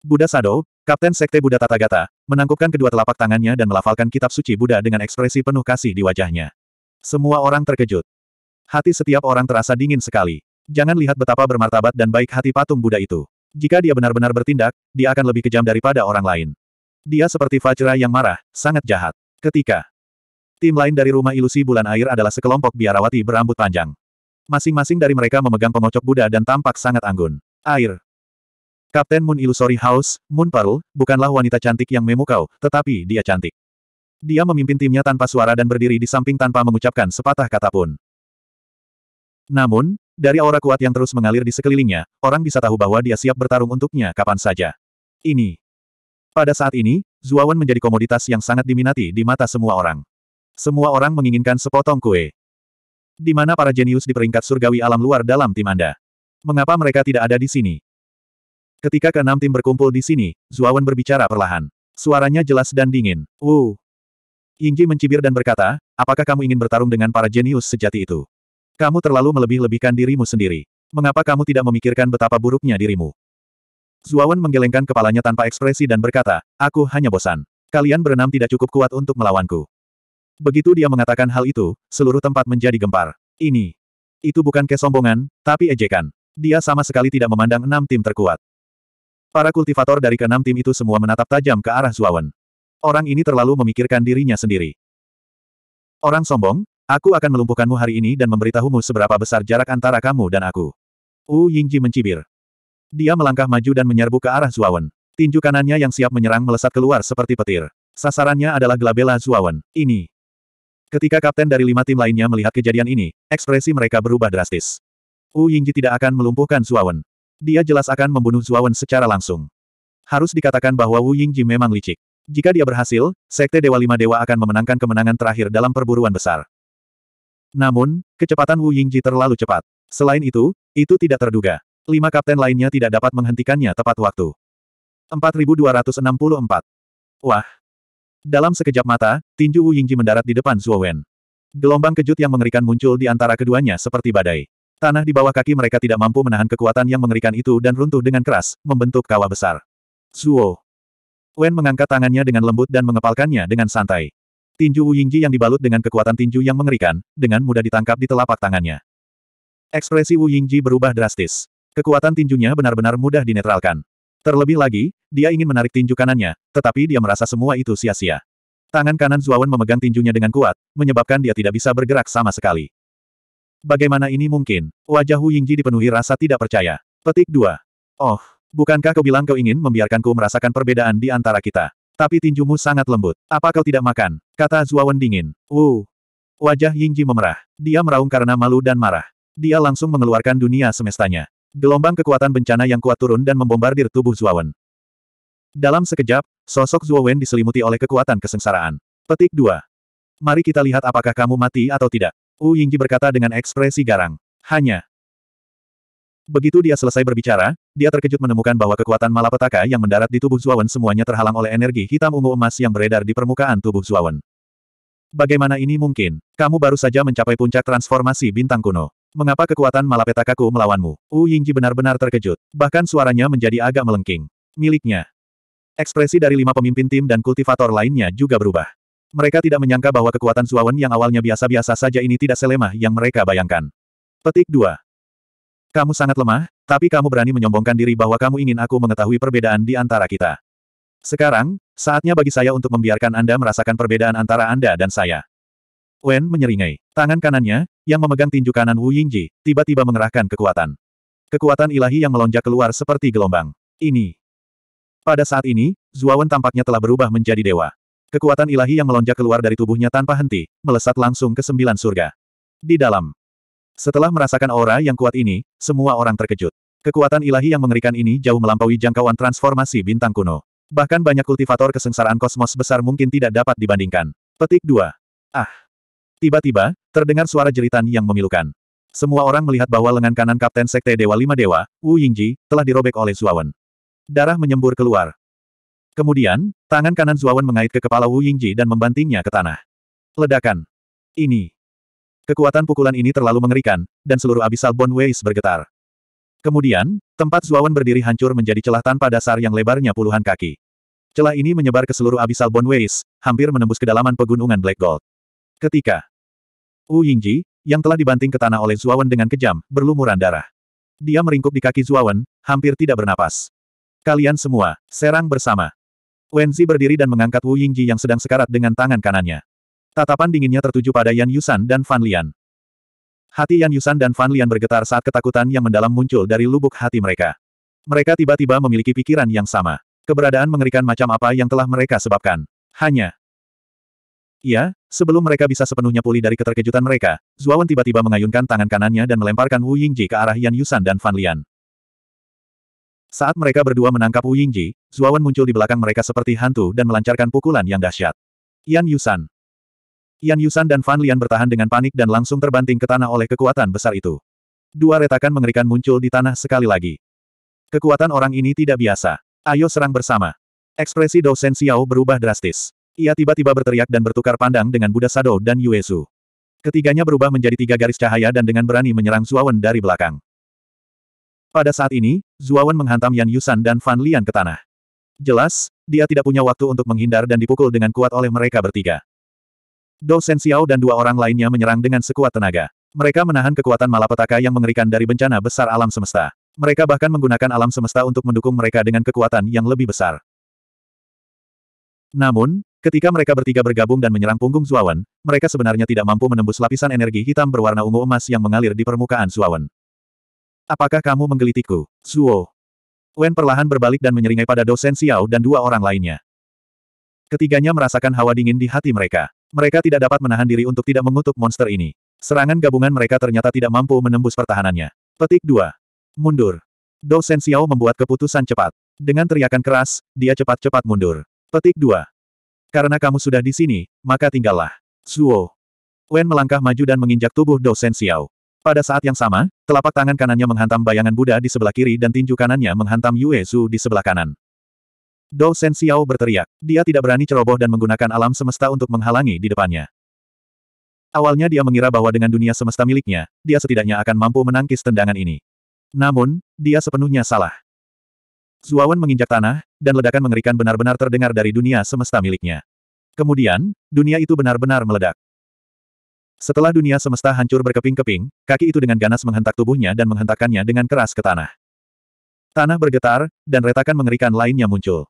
Buddha Sado, Kapten Sekte Buddha Tathagata, menangkupkan kedua telapak tangannya dan melafalkan kitab suci Buddha dengan ekspresi penuh kasih di wajahnya. Semua orang terkejut. Hati setiap orang terasa dingin sekali. Jangan lihat betapa bermartabat dan baik hati patung Buddha itu. Jika dia benar-benar bertindak, dia akan lebih kejam daripada orang lain. Dia seperti Vajra yang marah, sangat jahat. Ketika tim lain dari rumah ilusi bulan air adalah sekelompok biarawati berambut panjang. Masing-masing dari mereka memegang pengocok Buddha dan tampak sangat anggun. Air Kapten Moon Illusory House, Moon Pearl, bukanlah wanita cantik yang memukau, tetapi dia cantik. Dia memimpin timnya tanpa suara dan berdiri di samping tanpa mengucapkan sepatah kata pun. Namun, dari aura kuat yang terus mengalir di sekelilingnya, orang bisa tahu bahwa dia siap bertarung untuknya kapan saja. Ini. Pada saat ini, Zuawan menjadi komoditas yang sangat diminati di mata semua orang. Semua orang menginginkan sepotong kue. Di mana para jenius di peringkat surgawi alam luar dalam tim Anda? Mengapa mereka tidak ada di sini? Ketika keenam tim berkumpul di sini, Zuawan berbicara perlahan. Suaranya jelas dan dingin. Wuh! Yingji mencibir dan berkata, apakah kamu ingin bertarung dengan para jenius sejati itu? Kamu terlalu melebih-lebihkan dirimu sendiri. Mengapa kamu tidak memikirkan betapa buruknya dirimu? Zuawan menggelengkan kepalanya tanpa ekspresi dan berkata, aku hanya bosan. Kalian berenam tidak cukup kuat untuk melawanku. Begitu dia mengatakan hal itu, seluruh tempat menjadi gempar. Ini. Itu bukan kesombongan, tapi ejekan. Dia sama sekali tidak memandang enam tim terkuat. Para kultivator dari keenam tim itu semua menatap tajam ke arah Zuawan. Orang ini terlalu memikirkan dirinya sendiri. Orang sombong, aku akan melumpuhkanmu hari ini dan memberitahumu seberapa besar jarak antara kamu dan aku. Wu Yingji mencibir. Dia melangkah maju dan menyerbu ke arah Zuawan. Tinju kanannya yang siap menyerang melesat keluar seperti petir. Sasarannya adalah Glabella Zuawan. Ini. Ketika kapten dari lima tim lainnya melihat kejadian ini, ekspresi mereka berubah drastis. Wu Yingji tidak akan melumpuhkan Zuawan. Dia jelas akan membunuh Zuawan secara langsung. Harus dikatakan bahwa Wu Yingji memang licik. Jika dia berhasil, Sekte Dewa Lima Dewa akan memenangkan kemenangan terakhir dalam perburuan besar. Namun, kecepatan Wu Yingji terlalu cepat. Selain itu, itu tidak terduga. Lima kapten lainnya tidak dapat menghentikannya tepat waktu. 4264. Wah! Dalam sekejap mata, tinju Wu Yingji mendarat di depan Zuo Wen. Gelombang kejut yang mengerikan muncul di antara keduanya seperti badai. Tanah di bawah kaki mereka tidak mampu menahan kekuatan yang mengerikan itu dan runtuh dengan keras, membentuk kawah besar. Zuo. Wen mengangkat tangannya dengan lembut dan mengepalkannya dengan santai. Tinju Wu Yingji yang dibalut dengan kekuatan tinju yang mengerikan, dengan mudah ditangkap di telapak tangannya. Ekspresi Wu Yingji berubah drastis. Kekuatan tinjunya benar-benar mudah dinetralkan. Terlebih lagi, dia ingin menarik tinju kanannya, tetapi dia merasa semua itu sia-sia. Tangan kanan Zuawan memegang tinjunya dengan kuat, menyebabkan dia tidak bisa bergerak sama sekali. Bagaimana ini mungkin? Wajah Hu Yingji dipenuhi rasa tidak percaya. Petik 2. Oh, bukankah kau bilang kau ingin membiarkanku merasakan perbedaan di antara kita? Tapi tinjumu sangat lembut. Apa kau tidak makan? Kata Zuawan dingin. Wu. Wajah Yingji memerah. Dia meraung karena malu dan marah. Dia langsung mengeluarkan dunia semestanya. Gelombang kekuatan bencana yang kuat turun dan membombardir tubuh Zuawan. Dalam sekejap, sosok Zuawan diselimuti oleh kekuatan kesengsaraan. Petik 2. Mari kita lihat apakah kamu mati atau tidak. U Yinggi berkata dengan ekspresi garang. Hanya. Begitu dia selesai berbicara, dia terkejut menemukan bahwa kekuatan malapetaka yang mendarat di tubuh Zuawan semuanya terhalang oleh energi hitam ungu emas yang beredar di permukaan tubuh Zuawan. Bagaimana ini mungkin? Kamu baru saja mencapai puncak transformasi bintang kuno. Mengapa kekuatan malapetakaku melawanmu? U Yingji benar-benar terkejut. Bahkan suaranya menjadi agak melengking. Miliknya. Ekspresi dari lima pemimpin tim dan kultivator lainnya juga berubah. Mereka tidak menyangka bahwa kekuatan Suawen yang awalnya biasa-biasa saja ini tidak selemah yang mereka bayangkan. Petik 2. Kamu sangat lemah, tapi kamu berani menyombongkan diri bahwa kamu ingin aku mengetahui perbedaan di antara kita. Sekarang, saatnya bagi saya untuk membiarkan Anda merasakan perbedaan antara Anda dan saya. Wen menyeringai. Tangan kanannya, yang memegang tinju kanan Wu Yingji, tiba-tiba mengerahkan kekuatan. Kekuatan ilahi yang melonjak keluar seperti gelombang. Ini. Pada saat ini, Zuawan tampaknya telah berubah menjadi dewa. Kekuatan ilahi yang melonjak keluar dari tubuhnya tanpa henti, melesat langsung ke sembilan surga. Di dalam. Setelah merasakan aura yang kuat ini, semua orang terkejut. Kekuatan ilahi yang mengerikan ini jauh melampaui jangkauan transformasi bintang kuno. Bahkan banyak kultivator kesengsaraan kosmos besar mungkin tidak dapat dibandingkan. Petik 2. Ah. Tiba-tiba, terdengar suara jeritan yang memilukan. Semua orang melihat bahwa lengan kanan Kapten Sekte Dewa Lima Dewa, Wu Yingji, telah dirobek oleh Zuawan. Darah menyembur keluar. Kemudian, tangan kanan Zuawan mengait ke kepala Wu Yingji dan membantingnya ke tanah. Ledakan. Ini. Kekuatan pukulan ini terlalu mengerikan, dan seluruh abisal Bon Weis bergetar. Kemudian, tempat Zuawan berdiri hancur menjadi celah tanpa dasar yang lebarnya puluhan kaki. Celah ini menyebar ke seluruh abisal Bon Weis, hampir menembus kedalaman pegunungan Black Gold. Ketika Wu Yingji, yang telah dibanting ke tanah oleh Zuawan dengan kejam, berlumuran darah. Dia meringkuk di kaki Zuawan, hampir tidak bernapas. Kalian semua, serang bersama. Wenzi berdiri dan mengangkat Wu Yingji yang sedang sekarat dengan tangan kanannya. Tatapan dinginnya tertuju pada Yan Yusan dan Fan Lian. Hati Yan Yusan dan Fan Lian bergetar saat ketakutan yang mendalam muncul dari lubuk hati mereka. Mereka tiba-tiba memiliki pikiran yang sama. Keberadaan mengerikan macam apa yang telah mereka sebabkan. Hanya. ya, sebelum mereka bisa sepenuhnya pulih dari keterkejutan mereka, Zuawan tiba-tiba mengayunkan tangan kanannya dan melemparkan Wu Yingji ke arah Yan Yusan dan Fan Lian. Saat mereka berdua menangkap Wu Yingji, Zuawan muncul di belakang mereka seperti hantu dan melancarkan pukulan yang dahsyat. Yan Yusan. Yan Yusan dan Fan Lian bertahan dengan panik dan langsung terbanting ke tanah oleh kekuatan besar itu. Dua retakan mengerikan muncul di tanah sekali lagi. Kekuatan orang ini tidak biasa. Ayo serang bersama. Ekspresi dosen Xiao berubah drastis. Ia tiba-tiba berteriak dan bertukar pandang dengan Buddha Sado dan Yue Su. Ketiganya berubah menjadi tiga garis cahaya dan dengan berani menyerang Zuawan dari belakang. Pada saat ini, Zuawan menghantam Yan Yusan dan Fan Lian ke tanah. Jelas, dia tidak punya waktu untuk menghindar dan dipukul dengan kuat oleh mereka bertiga. Dou Sen Xiao dan dua orang lainnya menyerang dengan sekuat tenaga. Mereka menahan kekuatan malapetaka yang mengerikan dari bencana besar alam semesta. Mereka bahkan menggunakan alam semesta untuk mendukung mereka dengan kekuatan yang lebih besar. Namun, ketika mereka bertiga bergabung dan menyerang punggung Zuawan, mereka sebenarnya tidak mampu menembus lapisan energi hitam berwarna ungu emas yang mengalir di permukaan Zuawan. Apakah kamu menggelitikku, Zuo? Wen perlahan berbalik dan menyeringai pada dosen Xiao dan dua orang lainnya. Ketiganya merasakan hawa dingin di hati mereka. Mereka tidak dapat menahan diri untuk tidak mengutuk monster ini. Serangan gabungan mereka ternyata tidak mampu menembus pertahanannya. Petik 2. Mundur. Dosen Xiao membuat keputusan cepat. Dengan teriakan keras, dia cepat-cepat mundur. Petik 2. Karena kamu sudah di sini, maka tinggallah. Zuo. Wen melangkah maju dan menginjak tubuh dosen Xiao. Pada saat yang sama, telapak tangan kanannya menghantam bayangan Buddha di sebelah kiri dan tinju kanannya menghantam Yue Zhu di sebelah kanan. Dou Sen Xiao berteriak. Dia tidak berani ceroboh dan menggunakan alam semesta untuk menghalangi di depannya. Awalnya dia mengira bahwa dengan dunia semesta miliknya, dia setidaknya akan mampu menangkis tendangan ini. Namun, dia sepenuhnya salah. Zuawan menginjak tanah, dan ledakan mengerikan benar-benar terdengar dari dunia semesta miliknya. Kemudian, dunia itu benar-benar meledak. Setelah dunia semesta hancur berkeping-keping, kaki itu dengan ganas menghentak tubuhnya dan menghentakkannya dengan keras ke tanah. Tanah bergetar, dan retakan mengerikan lainnya muncul.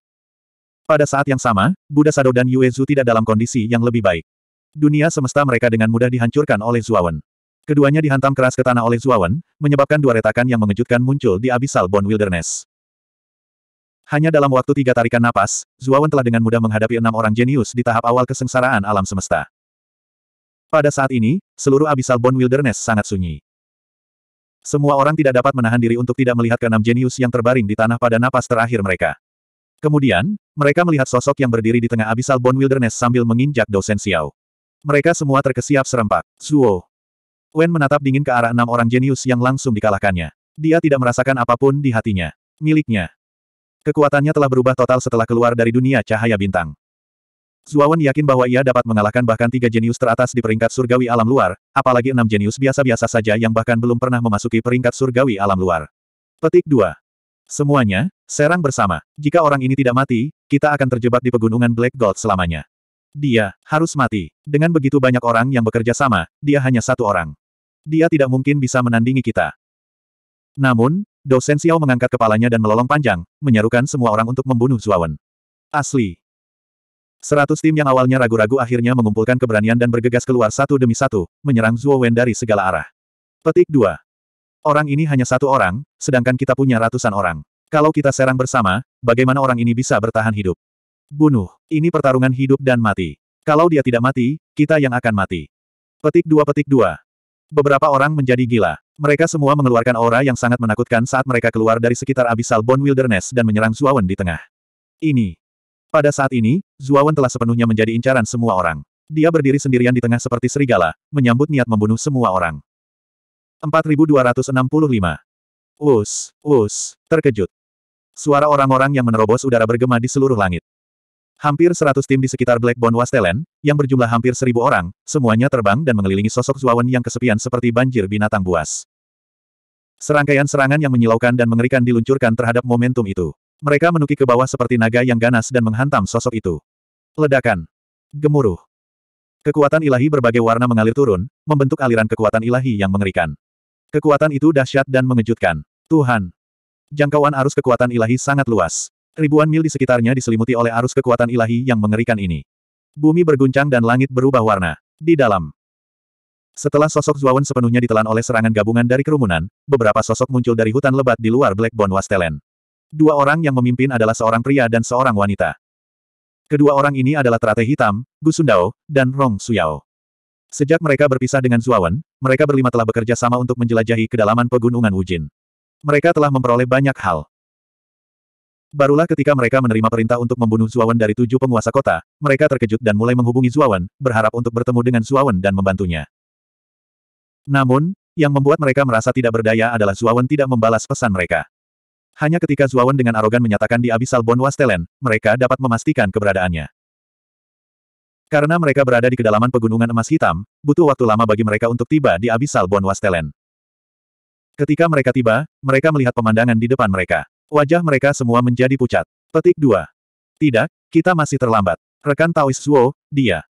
Pada saat yang sama, Buddha Sado dan Yuezu tidak dalam kondisi yang lebih baik. Dunia semesta mereka dengan mudah dihancurkan oleh Zuawan. Keduanya dihantam keras ke tanah oleh Zuawan, menyebabkan dua retakan yang mengejutkan muncul di abisal Bone Wilderness. Hanya dalam waktu tiga tarikan napas, Zuawan telah dengan mudah menghadapi enam orang jenius di tahap awal kesengsaraan alam semesta. Pada saat ini, seluruh abisal Bone Wilderness sangat sunyi. Semua orang tidak dapat menahan diri untuk tidak melihat keenam jenius yang terbaring di tanah pada napas terakhir mereka. Kemudian, mereka melihat sosok yang berdiri di tengah abisal Bone Wilderness sambil menginjak Dosen Xiao. Mereka semua terkesiap serempak. Zuo. Wen menatap dingin ke arah enam orang jenius yang langsung dikalahkannya. Dia tidak merasakan apapun di hatinya. Miliknya. Kekuatannya telah berubah total setelah keluar dari dunia cahaya bintang. Zuawan yakin bahwa ia dapat mengalahkan bahkan tiga jenius teratas di peringkat surgawi alam luar, apalagi enam jenius biasa-biasa saja yang bahkan belum pernah memasuki peringkat surgawi alam luar. Petik 2. Semuanya, serang bersama. Jika orang ini tidak mati, kita akan terjebak di pegunungan Black Gold selamanya. Dia harus mati. Dengan begitu banyak orang yang bekerja sama, dia hanya satu orang. Dia tidak mungkin bisa menandingi kita. Namun, Dosen Xiao mengangkat kepalanya dan melolong panjang, menyerukan semua orang untuk membunuh Zuawan. Asli, Seratus tim yang awalnya ragu-ragu akhirnya mengumpulkan keberanian dan bergegas keluar satu demi satu, menyerang Zhuo Wen dari segala arah. Petik 2. Orang ini hanya satu orang, sedangkan kita punya ratusan orang. Kalau kita serang bersama, bagaimana orang ini bisa bertahan hidup? Bunuh. Ini pertarungan hidup dan mati. Kalau dia tidak mati, kita yang akan mati. Petik 2 Petik 2. Beberapa orang menjadi gila. Mereka semua mengeluarkan aura yang sangat menakutkan saat mereka keluar dari sekitar Abyssal Bone Wilderness dan menyerang Wen di tengah. Ini, pada saat ini, Zuawan telah sepenuhnya menjadi incaran semua orang. Dia berdiri sendirian di tengah seperti serigala, menyambut niat membunuh semua orang. 4265. Us, us, terkejut. Suara orang-orang yang menerobos udara bergema di seluruh langit. Hampir seratus tim di sekitar Blackbone Wastelen, yang berjumlah hampir seribu orang, semuanya terbang dan mengelilingi sosok Zuawan yang kesepian seperti banjir binatang buas. Serangkaian serangan yang menyilaukan dan mengerikan diluncurkan terhadap momentum itu. Mereka menuki ke bawah seperti naga yang ganas dan menghantam sosok itu. Ledakan. Gemuruh. Kekuatan ilahi berbagai warna mengalir turun, membentuk aliran kekuatan ilahi yang mengerikan. Kekuatan itu dahsyat dan mengejutkan. Tuhan. Jangkauan arus kekuatan ilahi sangat luas. Ribuan mil di sekitarnya diselimuti oleh arus kekuatan ilahi yang mengerikan ini. Bumi berguncang dan langit berubah warna. Di dalam. Setelah sosok Zuawan sepenuhnya ditelan oleh serangan gabungan dari kerumunan, beberapa sosok muncul dari hutan lebat di luar Black Bone Wastelen. Dua orang yang memimpin adalah seorang pria dan seorang wanita. Kedua orang ini adalah Trate Hitam, Gusundao, dan Rong Suyao. Sejak mereka berpisah dengan Zuawan, mereka berlima telah bekerja sama untuk menjelajahi kedalaman pegunungan Wujin. Mereka telah memperoleh banyak hal. Barulah ketika mereka menerima perintah untuk membunuh Zuawan dari tujuh penguasa kota, mereka terkejut dan mulai menghubungi Zuawan, berharap untuk bertemu dengan Zuawan dan membantunya. Namun, yang membuat mereka merasa tidak berdaya adalah Zuawan tidak membalas pesan mereka. Hanya ketika Zuawan dengan arogan menyatakan di abyssal Bone Wastelen, mereka dapat memastikan keberadaannya. Karena mereka berada di kedalaman pegunungan emas hitam, butuh waktu lama bagi mereka untuk tiba di abyssal Bone Wastelen. Ketika mereka tiba, mereka melihat pemandangan di depan mereka. Wajah mereka semua menjadi pucat. Petik 2. Tidak, kita masih terlambat. Rekan Taois Zuo, dia.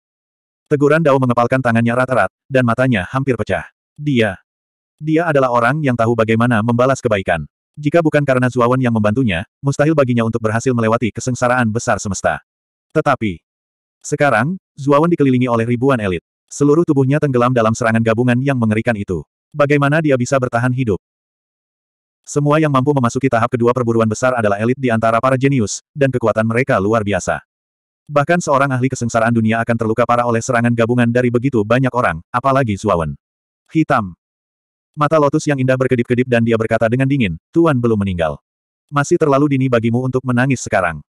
Teguran Dao mengepalkan tangannya rata rat dan matanya hampir pecah. Dia. Dia adalah orang yang tahu bagaimana membalas kebaikan. Jika bukan karena Zuawan yang membantunya, mustahil baginya untuk berhasil melewati kesengsaraan besar semesta. Tetapi, sekarang, Zuawan dikelilingi oleh ribuan elit. Seluruh tubuhnya tenggelam dalam serangan gabungan yang mengerikan itu. Bagaimana dia bisa bertahan hidup? Semua yang mampu memasuki tahap kedua perburuan besar adalah elit di antara para jenius, dan kekuatan mereka luar biasa. Bahkan seorang ahli kesengsaraan dunia akan terluka parah oleh serangan gabungan dari begitu banyak orang, apalagi Zuawan. Hitam. Mata lotus yang indah berkedip-kedip dan dia berkata dengan dingin, Tuan belum meninggal. Masih terlalu dini bagimu untuk menangis sekarang.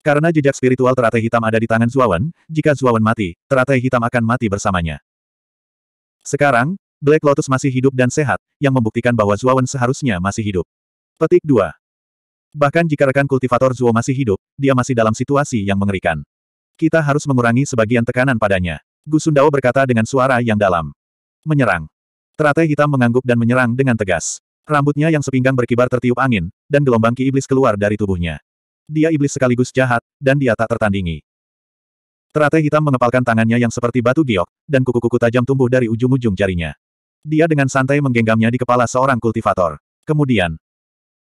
Karena jejak spiritual teratai hitam ada di tangan Zuawan, jika Zuawan mati, teratai hitam akan mati bersamanya. Sekarang, Black Lotus masih hidup dan sehat, yang membuktikan bahwa Zuawan seharusnya masih hidup. Petik 2. Bahkan jika rekan kultivator Zuo masih hidup, dia masih dalam situasi yang mengerikan. Kita harus mengurangi sebagian tekanan padanya. Gusundao berkata dengan suara yang dalam. Menyerang. Teratai hitam mengangguk dan menyerang dengan tegas. Rambutnya yang sepinggang berkibar tertiup angin, dan gelombang ki iblis keluar dari tubuhnya. Dia iblis sekaligus jahat, dan dia tak tertandingi. Teratai hitam mengepalkan tangannya yang seperti batu giok, dan kuku-kuku tajam tumbuh dari ujung-ujung jarinya. Dia dengan santai menggenggamnya di kepala seorang kultivator. Kemudian,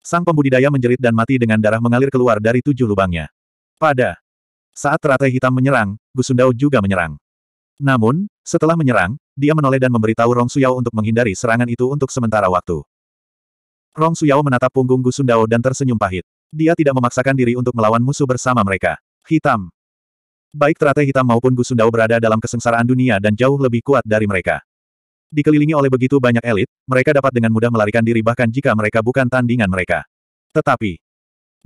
sang pembudidaya menjerit dan mati dengan darah mengalir keluar dari tujuh lubangnya. Pada saat teratai hitam menyerang, Gusundau juga menyerang. Namun, setelah menyerang, dia menoleh dan memberitahu Rong Suyao untuk menghindari serangan itu untuk sementara waktu. Rong Suyao menatap punggung Gu Sundao dan tersenyum pahit. Dia tidak memaksakan diri untuk melawan musuh bersama mereka. Hitam. Baik teratai hitam maupun Gu Sundao berada dalam kesengsaraan dunia dan jauh lebih kuat dari mereka. Dikelilingi oleh begitu banyak elit, mereka dapat dengan mudah melarikan diri bahkan jika mereka bukan tandingan mereka. Tetapi,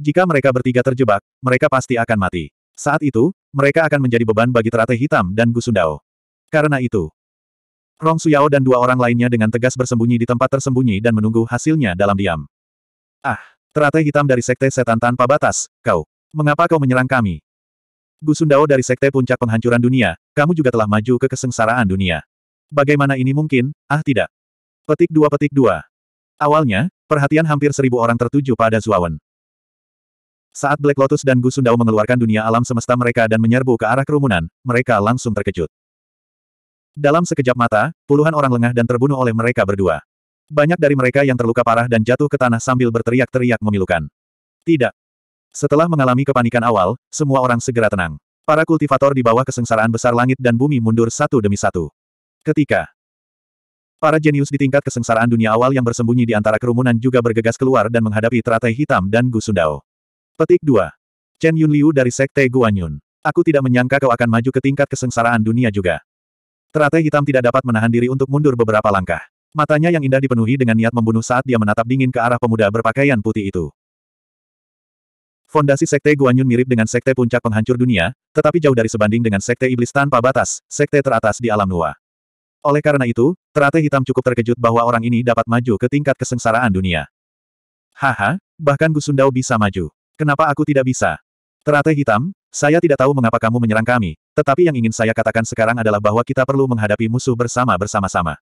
jika mereka bertiga terjebak, mereka pasti akan mati. Saat itu, mereka akan menjadi beban bagi teratai hitam dan Gu Sundao. Karena itu, Rong Suyao dan dua orang lainnya dengan tegas bersembunyi di tempat tersembunyi dan menunggu hasilnya dalam diam. Ah, teratai hitam dari Sekte Setan Tanpa Batas, kau. Mengapa kau menyerang kami? Gusundao dari Sekte Puncak Penghancuran Dunia, kamu juga telah maju ke kesengsaraan dunia. Bagaimana ini mungkin? Ah tidak. Petik dua petik dua. Awalnya, perhatian hampir seribu orang tertuju pada Zuawan. Saat Black Lotus dan Gusundao mengeluarkan dunia alam semesta mereka dan menyerbu ke arah kerumunan, mereka langsung terkejut. Dalam sekejap mata, puluhan orang lengah dan terbunuh oleh mereka berdua. Banyak dari mereka yang terluka parah dan jatuh ke tanah sambil berteriak-teriak memilukan. Tidak. Setelah mengalami kepanikan awal, semua orang segera tenang. Para kultivator di bawah kesengsaraan besar langit dan bumi mundur satu demi satu. Ketika Para jenius di tingkat kesengsaraan dunia awal yang bersembunyi di antara kerumunan juga bergegas keluar dan menghadapi teratai hitam dan Gusundao. Petik 2. Chen Yunliu dari Sekte Guanyun. Aku tidak menyangka kau akan maju ke tingkat kesengsaraan dunia juga. Teratai hitam tidak dapat menahan diri untuk mundur beberapa langkah. Matanya yang indah dipenuhi dengan niat membunuh saat dia menatap dingin ke arah pemuda berpakaian putih itu. Fondasi Sekte Guanyun mirip dengan Sekte Puncak Penghancur Dunia, tetapi jauh dari sebanding dengan Sekte Iblis Tanpa Batas, Sekte teratas di alam Nua. Oleh karena itu, teratai hitam cukup terkejut bahwa orang ini dapat maju ke tingkat kesengsaraan dunia. Haha, bahkan Gusundao bisa maju. Kenapa aku tidak bisa? Teratai hitam, saya tidak tahu mengapa kamu menyerang kami, tetapi yang ingin saya katakan sekarang adalah bahwa kita perlu menghadapi musuh bersama bersama-sama.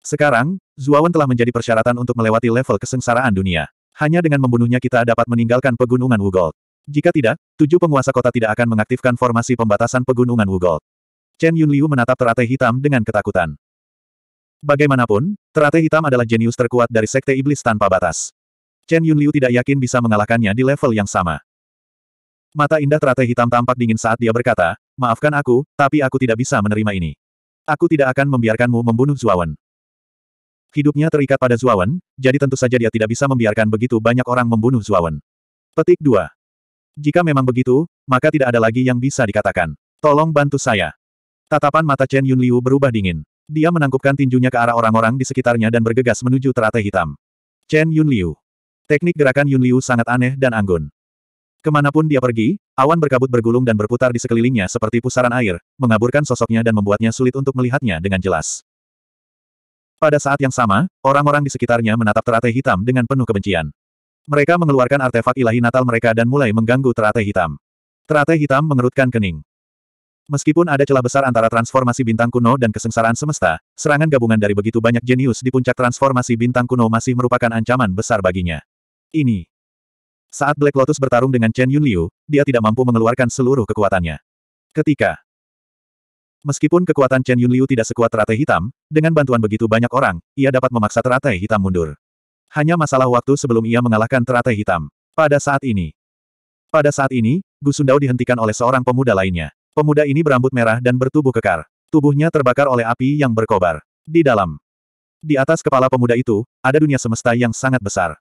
Sekarang, Zuawan telah menjadi persyaratan untuk melewati level kesengsaraan dunia. Hanya dengan membunuhnya kita dapat meninggalkan pegunungan Wugold. Jika tidak, tujuh penguasa kota tidak akan mengaktifkan formasi pembatasan pegunungan Wugold. Chen Yunliu menatap teratai hitam dengan ketakutan. Bagaimanapun, teratai hitam adalah jenius terkuat dari sekte iblis tanpa batas. Chen Yunliu tidak yakin bisa mengalahkannya di level yang sama. Mata indah teratai hitam tampak dingin saat dia berkata, maafkan aku, tapi aku tidak bisa menerima ini. Aku tidak akan membiarkanmu membunuh Zuawan. Hidupnya terikat pada Zuawan, jadi tentu saja dia tidak bisa membiarkan begitu banyak orang membunuh Zuawan. Petik 2. Jika memang begitu, maka tidak ada lagi yang bisa dikatakan. Tolong bantu saya. Tatapan mata Chen Yunliu berubah dingin. Dia menangkupkan tinjunya ke arah orang-orang di sekitarnya dan bergegas menuju teratai hitam. Chen Yunliu. Teknik gerakan Yunliu sangat aneh dan anggun. Kemanapun dia pergi, awan berkabut bergulung dan berputar di sekelilingnya seperti pusaran air, mengaburkan sosoknya dan membuatnya sulit untuk melihatnya dengan jelas. Pada saat yang sama, orang-orang di sekitarnya menatap teratai hitam dengan penuh kebencian. Mereka mengeluarkan artefak ilahi natal mereka dan mulai mengganggu teratai hitam. Teratai hitam mengerutkan kening. Meskipun ada celah besar antara transformasi bintang kuno dan kesengsaraan semesta, serangan gabungan dari begitu banyak jenius di puncak transformasi bintang kuno masih merupakan ancaman besar baginya. Ini saat Black Lotus bertarung dengan Chen Yunliu, dia tidak mampu mengeluarkan seluruh kekuatannya. Ketika Meskipun kekuatan Chen Yunliu tidak sekuat teratai hitam, dengan bantuan begitu banyak orang, ia dapat memaksa teratai hitam mundur. Hanya masalah waktu sebelum ia mengalahkan teratai hitam. Pada saat ini. Pada saat ini, Gu Sundao dihentikan oleh seorang pemuda lainnya. Pemuda ini berambut merah dan bertubuh kekar. Tubuhnya terbakar oleh api yang berkobar. Di dalam. Di atas kepala pemuda itu, ada dunia semesta yang sangat besar.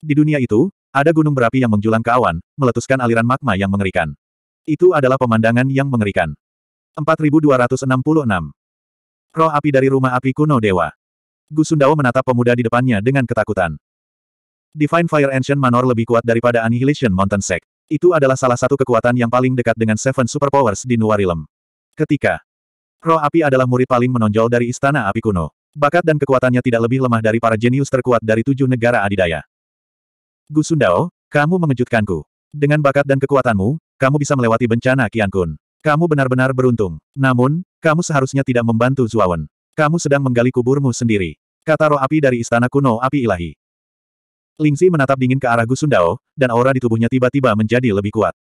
Di dunia itu, ada gunung berapi yang menjulang ke awan, meletuskan aliran magma yang mengerikan. Itu adalah pemandangan yang mengerikan. 4266. Roh api dari rumah api kuno dewa. Gusundawa menatap pemuda di depannya dengan ketakutan. Divine Fire Ancient Manor lebih kuat daripada Annihilation Mountain Sect. Itu adalah salah satu kekuatan yang paling dekat dengan Seven Superpowers di Nuarilem. Ketika Roh api adalah murid paling menonjol dari Istana Api Kuno. Bakat dan kekuatannya tidak lebih lemah dari para jenius terkuat dari tujuh negara adidaya. Gu Sundao, kamu mengejutkanku. Dengan bakat dan kekuatanmu, kamu bisa melewati bencana Qian Kun. Kamu benar-benar beruntung. Namun, kamu seharusnya tidak membantu Zuawan. Kamu sedang menggali kuburmu sendiri. Kata roh api dari istana kuno api ilahi. Lingzi menatap dingin ke arah Gu Sundao, dan aura di tubuhnya tiba-tiba menjadi lebih kuat.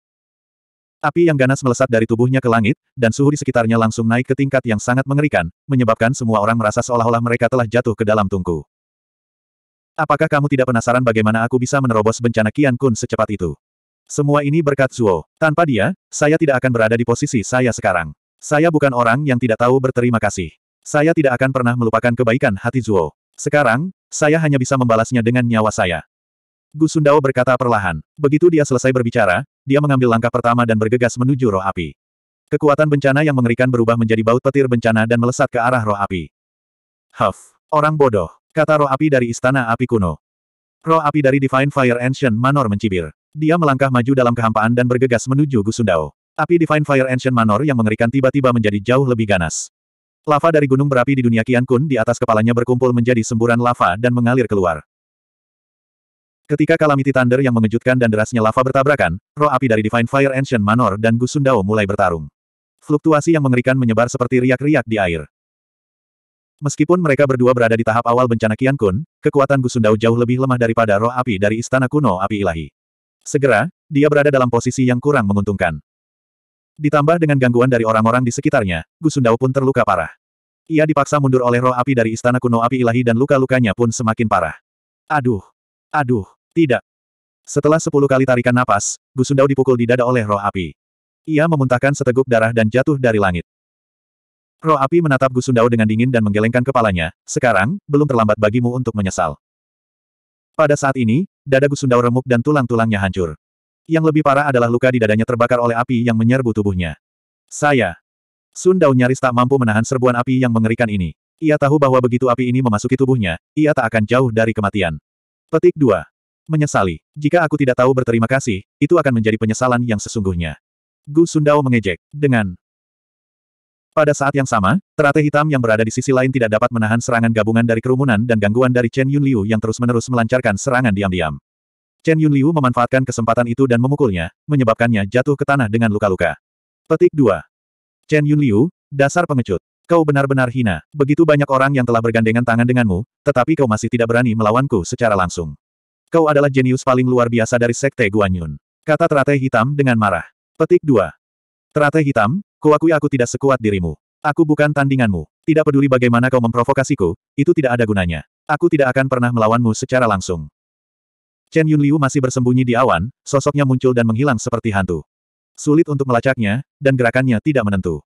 Api yang ganas melesat dari tubuhnya ke langit, dan suhu di sekitarnya langsung naik ke tingkat yang sangat mengerikan, menyebabkan semua orang merasa seolah-olah mereka telah jatuh ke dalam tungku. Apakah kamu tidak penasaran bagaimana aku bisa menerobos bencana Qian Kun secepat itu? Semua ini berkat Zuo. Tanpa dia, saya tidak akan berada di posisi saya sekarang. Saya bukan orang yang tidak tahu berterima kasih. Saya tidak akan pernah melupakan kebaikan hati Zuo. Sekarang, saya hanya bisa membalasnya dengan nyawa saya. Gusundao berkata perlahan. Begitu dia selesai berbicara, dia mengambil langkah pertama dan bergegas menuju roh api. Kekuatan bencana yang mengerikan berubah menjadi baut petir bencana dan melesat ke arah roh api. Huff, orang bodoh. Kata roh api dari istana api kuno. Roh api dari Divine Fire Ancient Manor mencibir. Dia melangkah maju dalam kehampaan dan bergegas menuju Gusundao. Api Divine Fire Ancient Manor yang mengerikan tiba-tiba menjadi jauh lebih ganas. Lava dari gunung berapi di dunia Kian Kun di atas kepalanya berkumpul menjadi semburan lava dan mengalir keluar. Ketika Calamity Thunder yang mengejutkan dan derasnya lava bertabrakan, roh api dari Divine Fire Ancient Manor dan Gusundao mulai bertarung. Fluktuasi yang mengerikan menyebar seperti riak-riak di air. Meskipun mereka berdua berada di tahap awal bencana Kian Kun, kekuatan Gusundao jauh lebih lemah daripada roh api dari istana kuno api ilahi. Segera, dia berada dalam posisi yang kurang menguntungkan. Ditambah dengan gangguan dari orang-orang di sekitarnya, Gusundao pun terluka parah. Ia dipaksa mundur oleh roh api dari istana kuno api ilahi dan luka-lukanya pun semakin parah. Aduh! Aduh! Tidak! Setelah sepuluh kali tarikan napas, Gusundao dipukul di dada oleh roh api. Ia memuntahkan seteguk darah dan jatuh dari langit. Roh api menatap Gusundao dengan dingin dan menggelengkan kepalanya, sekarang, belum terlambat bagimu untuk menyesal. Pada saat ini, dada Gusundao remuk dan tulang-tulangnya hancur. Yang lebih parah adalah luka di dadanya terbakar oleh api yang menyerbu tubuhnya. Saya. Sundao nyaris tak mampu menahan serbuan api yang mengerikan ini. Ia tahu bahwa begitu api ini memasuki tubuhnya, ia tak akan jauh dari kematian. Petik 2. Menyesali. Jika aku tidak tahu berterima kasih, itu akan menjadi penyesalan yang sesungguhnya. Gu Sundao mengejek. Dengan pada saat yang sama, terate hitam yang berada di sisi lain tidak dapat menahan serangan gabungan dari kerumunan dan gangguan dari Chen Yunliu yang terus-menerus melancarkan serangan diam-diam. Chen Yunliu memanfaatkan kesempatan itu dan memukulnya, menyebabkannya jatuh ke tanah dengan luka-luka. Petik 2. Chen Yunliu, dasar pengecut. Kau benar-benar hina. Begitu banyak orang yang telah bergandengan tangan denganmu, tetapi kau masih tidak berani melawanku secara langsung. Kau adalah jenius paling luar biasa dari Sekte Guanyun. Kata Terate Hitam dengan marah. Petik 2. Terate Hitam, Kuakui aku tidak sekuat dirimu. Aku bukan tandinganmu. Tidak peduli bagaimana kau memprovokasiku, itu tidak ada gunanya. Aku tidak akan pernah melawanmu secara langsung. Chen Yunliu masih bersembunyi di awan, sosoknya muncul dan menghilang seperti hantu. Sulit untuk melacaknya, dan gerakannya tidak menentu.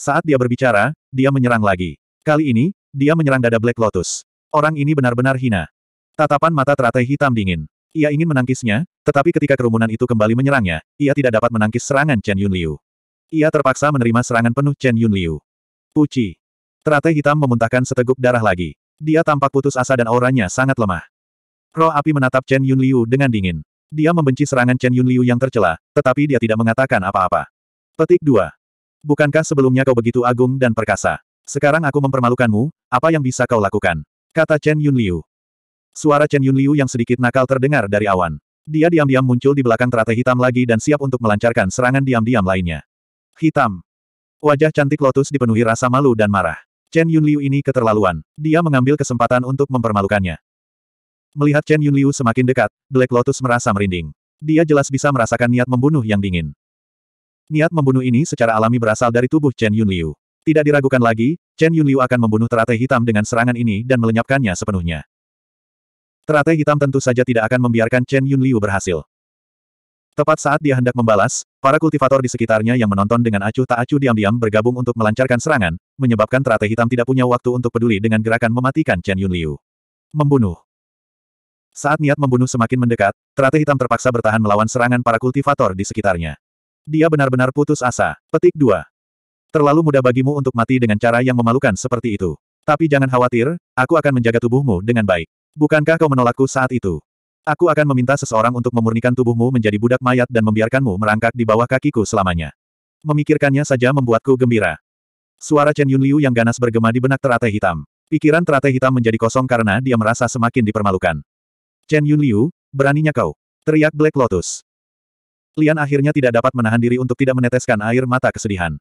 Saat dia berbicara, dia menyerang lagi. Kali ini, dia menyerang dada Black Lotus. Orang ini benar-benar hina. Tatapan mata teratai hitam dingin. Ia ingin menangkisnya, tetapi ketika kerumunan itu kembali menyerangnya, ia tidak dapat menangkis serangan Chen Yunliu. Ia terpaksa menerima serangan penuh Chen Yunliu. Puci. Teratai hitam memuntahkan seteguk darah lagi. Dia tampak putus asa dan auranya sangat lemah. Roh api menatap Chen Yunliu dengan dingin. Dia membenci serangan Chen Yunliu yang tercela, tetapi dia tidak mengatakan apa-apa. Petik 2. Bukankah sebelumnya kau begitu agung dan perkasa? Sekarang aku mempermalukanmu, apa yang bisa kau lakukan? Kata Chen Yunliu. Suara Chen Yunliu yang sedikit nakal terdengar dari awan. Dia diam-diam muncul di belakang teratai hitam lagi dan siap untuk melancarkan serangan diam-diam lainnya. Hitam. Wajah cantik Lotus dipenuhi rasa malu dan marah. Chen Yunliu ini keterlaluan. Dia mengambil kesempatan untuk mempermalukannya. Melihat Chen Yunliu semakin dekat, Black Lotus merasa merinding. Dia jelas bisa merasakan niat membunuh yang dingin. Niat membunuh ini secara alami berasal dari tubuh Chen Yunliu. Tidak diragukan lagi, Chen Yunliu akan membunuh teratai hitam dengan serangan ini dan melenyapkannya sepenuhnya. Teratai hitam tentu saja tidak akan membiarkan Chen Yunliu berhasil. Tepat saat dia hendak membalas, para kultivator di sekitarnya yang menonton dengan acuh tak acuh diam-diam bergabung untuk melancarkan serangan, menyebabkan teratai hitam tidak punya waktu untuk peduli dengan gerakan mematikan Chen Yunliu. Membunuh. Saat niat membunuh semakin mendekat, teratai hitam terpaksa bertahan melawan serangan para kultivator di sekitarnya. Dia benar-benar putus asa. Petik 2. Terlalu mudah bagimu untuk mati dengan cara yang memalukan seperti itu. Tapi jangan khawatir, aku akan menjaga tubuhmu dengan baik. Bukankah kau menolakku saat itu? Aku akan meminta seseorang untuk memurnikan tubuhmu menjadi budak mayat dan membiarkanmu merangkak di bawah kakiku selamanya. Memikirkannya saja membuatku gembira. Suara Chen Yunliu yang ganas bergema di benak teratai hitam. Pikiran teratai hitam menjadi kosong karena dia merasa semakin dipermalukan. Chen Yunliu, beraninya kau. Teriak Black Lotus. Lian akhirnya tidak dapat menahan diri untuk tidak meneteskan air mata kesedihan.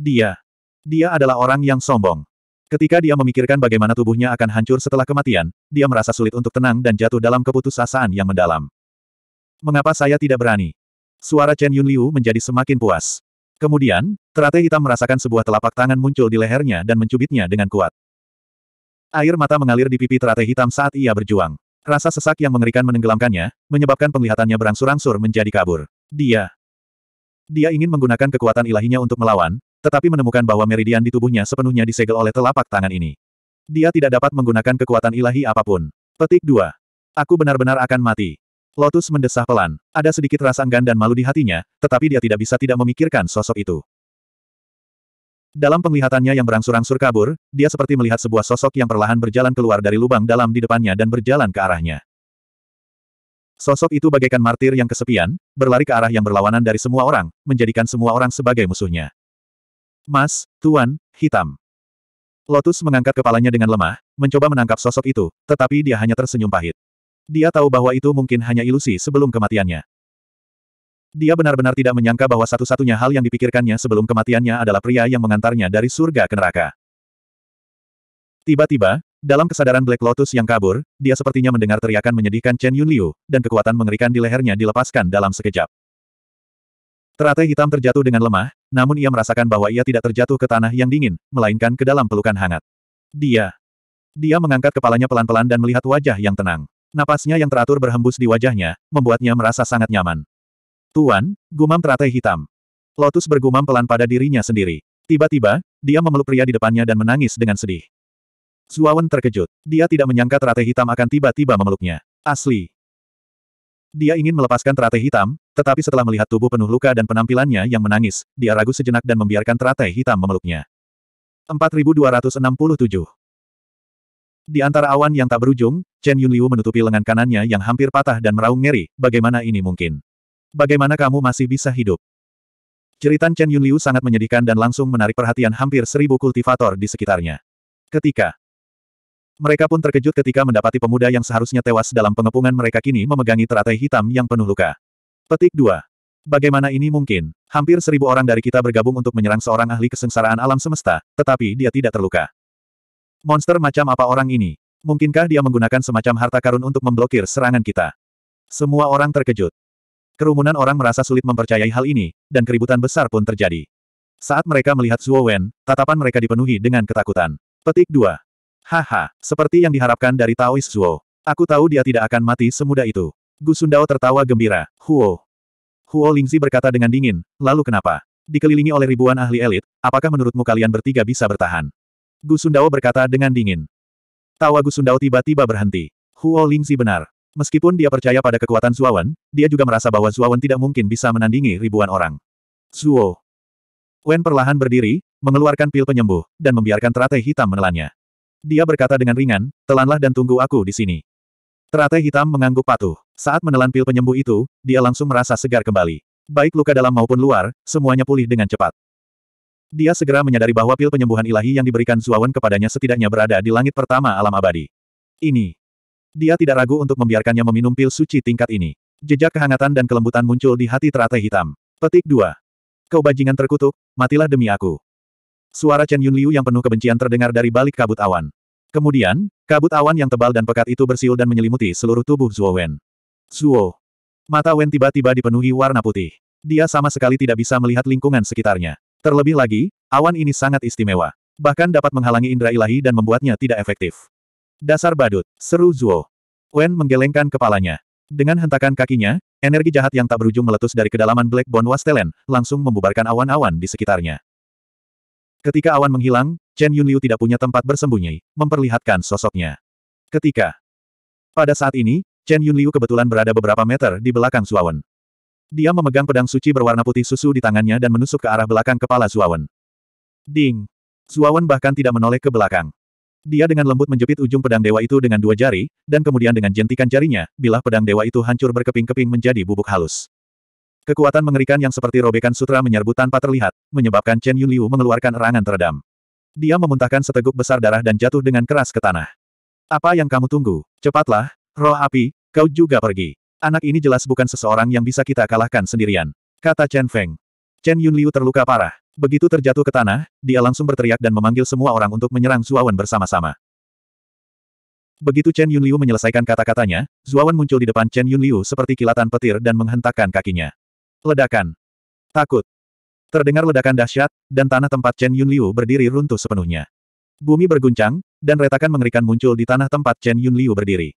Dia. Dia adalah orang yang sombong. Ketika dia memikirkan bagaimana tubuhnya akan hancur setelah kematian, dia merasa sulit untuk tenang dan jatuh dalam keputusasaan yang mendalam. Mengapa saya tidak berani? Suara Chen Yun Liu menjadi semakin puas. Kemudian, teratai hitam merasakan sebuah telapak tangan muncul di lehernya dan mencubitnya dengan kuat. Air mata mengalir di pipi teratai hitam saat ia berjuang. Rasa sesak yang mengerikan menenggelamkannya, menyebabkan penglihatannya berangsur-angsur menjadi kabur. Dia. Dia ingin menggunakan kekuatan ilahinya untuk melawan, tetapi menemukan bahwa meridian di tubuhnya sepenuhnya disegel oleh telapak tangan ini. Dia tidak dapat menggunakan kekuatan ilahi apapun. Petik 2. Aku benar-benar akan mati. Lotus mendesah pelan. Ada sedikit rasa enggan dan malu di hatinya, tetapi dia tidak bisa tidak memikirkan sosok itu. Dalam penglihatannya yang berangsur-angsur kabur, dia seperti melihat sebuah sosok yang perlahan berjalan keluar dari lubang dalam di depannya dan berjalan ke arahnya. Sosok itu bagaikan martir yang kesepian, berlari ke arah yang berlawanan dari semua orang, menjadikan semua orang sebagai musuhnya. Mas, Tuan, hitam. Lotus mengangkat kepalanya dengan lemah, mencoba menangkap sosok itu, tetapi dia hanya tersenyum pahit. Dia tahu bahwa itu mungkin hanya ilusi sebelum kematiannya. Dia benar-benar tidak menyangka bahwa satu-satunya hal yang dipikirkannya sebelum kematiannya adalah pria yang mengantarnya dari surga ke neraka. Tiba-tiba, dalam kesadaran Black Lotus yang kabur, dia sepertinya mendengar teriakan menyedihkan Chen Yunliu, dan kekuatan mengerikan di lehernya dilepaskan dalam sekejap. Teratai hitam terjatuh dengan lemah, namun ia merasakan bahwa ia tidak terjatuh ke tanah yang dingin, melainkan ke dalam pelukan hangat. Dia. Dia mengangkat kepalanya pelan-pelan dan melihat wajah yang tenang. Napasnya yang teratur berhembus di wajahnya, membuatnya merasa sangat nyaman. Tuan, gumam teratai hitam. Lotus bergumam pelan pada dirinya sendiri. Tiba-tiba, dia memeluk pria di depannya dan menangis dengan sedih. Zuawan terkejut. Dia tidak menyangka teratai hitam akan tiba-tiba memeluknya. Asli. Dia ingin melepaskan teratai hitam, tetapi setelah melihat tubuh penuh luka dan penampilannya yang menangis, dia ragu sejenak dan membiarkan teratai hitam memeluknya. 4267 Di antara awan yang tak berujung, Chen Yunliu menutupi lengan kanannya yang hampir patah dan meraung ngeri, bagaimana ini mungkin? Bagaimana kamu masih bisa hidup? Cerita Chen Yunliu sangat menyedihkan dan langsung menarik perhatian hampir seribu kultivator di sekitarnya. Ketika mereka pun terkejut ketika mendapati pemuda yang seharusnya tewas dalam pengepungan mereka kini memegangi teratai hitam yang penuh luka. Petik 2. Bagaimana ini mungkin? Hampir seribu orang dari kita bergabung untuk menyerang seorang ahli kesengsaraan alam semesta, tetapi dia tidak terluka. Monster macam apa orang ini? Mungkinkah dia menggunakan semacam harta karun untuk memblokir serangan kita? Semua orang terkejut. Kerumunan orang merasa sulit mempercayai hal ini, dan keributan besar pun terjadi. Saat mereka melihat Zuo Wen, tatapan mereka dipenuhi dengan ketakutan. Petik 2. Haha, seperti yang diharapkan dari Taois Zuo. Aku tahu dia tidak akan mati semudah itu. Gu Sundao tertawa gembira. Huo. Huo Lingzi berkata dengan dingin, lalu kenapa? Dikelilingi oleh ribuan ahli elit, apakah menurutmu kalian bertiga bisa bertahan? Gu Sundao berkata dengan dingin. Tawa Gu Sundao tiba-tiba berhenti. Huo Lingzi benar. Meskipun dia percaya pada kekuatan Zuawan, dia juga merasa bahwa Zuawan tidak mungkin bisa menandingi ribuan orang. Zuo. Wen perlahan berdiri, mengeluarkan pil penyembuh, dan membiarkan teratai hitam menelannya. Dia berkata dengan ringan, telanlah dan tunggu aku di sini. Teratai hitam mengangguk patuh. Saat menelan pil penyembuh itu, dia langsung merasa segar kembali. Baik luka dalam maupun luar, semuanya pulih dengan cepat. Dia segera menyadari bahwa pil penyembuhan ilahi yang diberikan Zuawan kepadanya setidaknya berada di langit pertama alam abadi. Ini. Dia tidak ragu untuk membiarkannya meminum pil suci tingkat ini. Jejak kehangatan dan kelembutan muncul di hati teratai hitam. Petik 2. Kau bajingan terkutuk, matilah demi aku. Suara Chen Yunliu yang penuh kebencian terdengar dari balik kabut awan. Kemudian, kabut awan yang tebal dan pekat itu bersiul dan menyelimuti seluruh tubuh Zuo Wen. Zuo. Mata Wen tiba-tiba dipenuhi warna putih. Dia sama sekali tidak bisa melihat lingkungan sekitarnya. Terlebih lagi, awan ini sangat istimewa. Bahkan dapat menghalangi indera ilahi dan membuatnya tidak efektif. Dasar badut, seru Zuo. Wen menggelengkan kepalanya. Dengan hentakan kakinya, energi jahat yang tak berujung meletus dari kedalaman Black Bone Wastelen, langsung membubarkan awan-awan di sekitarnya. Ketika awan menghilang, Chen Yunliu tidak punya tempat bersembunyi, memperlihatkan sosoknya. Ketika pada saat ini, Chen Yunliu kebetulan berada beberapa meter di belakang Zuawan. Dia memegang pedang suci berwarna putih susu di tangannya dan menusuk ke arah belakang kepala Zuawan. Ding! Zuawan bahkan tidak menoleh ke belakang. Dia dengan lembut menjepit ujung pedang dewa itu dengan dua jari, dan kemudian dengan jentikan jarinya, bilah pedang dewa itu hancur berkeping-keping menjadi bubuk halus. Kekuatan mengerikan yang seperti robekan sutra menyerbu tanpa terlihat, menyebabkan Chen Yunliu mengeluarkan erangan teredam. Dia memuntahkan seteguk besar darah dan jatuh dengan keras ke tanah. Apa yang kamu tunggu? Cepatlah, roh api, kau juga pergi. Anak ini jelas bukan seseorang yang bisa kita kalahkan sendirian. Kata Chen Feng. Chen Yunliu terluka parah. Begitu terjatuh ke tanah, dia langsung berteriak dan memanggil semua orang untuk menyerang Zuawan bersama-sama. Begitu Chen Yunliu menyelesaikan kata-katanya, Zuawan muncul di depan Chen Yunliu seperti kilatan petir dan menghentakkan kakinya. Ledakan. Takut. Terdengar ledakan dahsyat, dan tanah tempat Chen Yunliu berdiri runtuh sepenuhnya. Bumi berguncang, dan retakan mengerikan muncul di tanah tempat Chen Yunliu berdiri.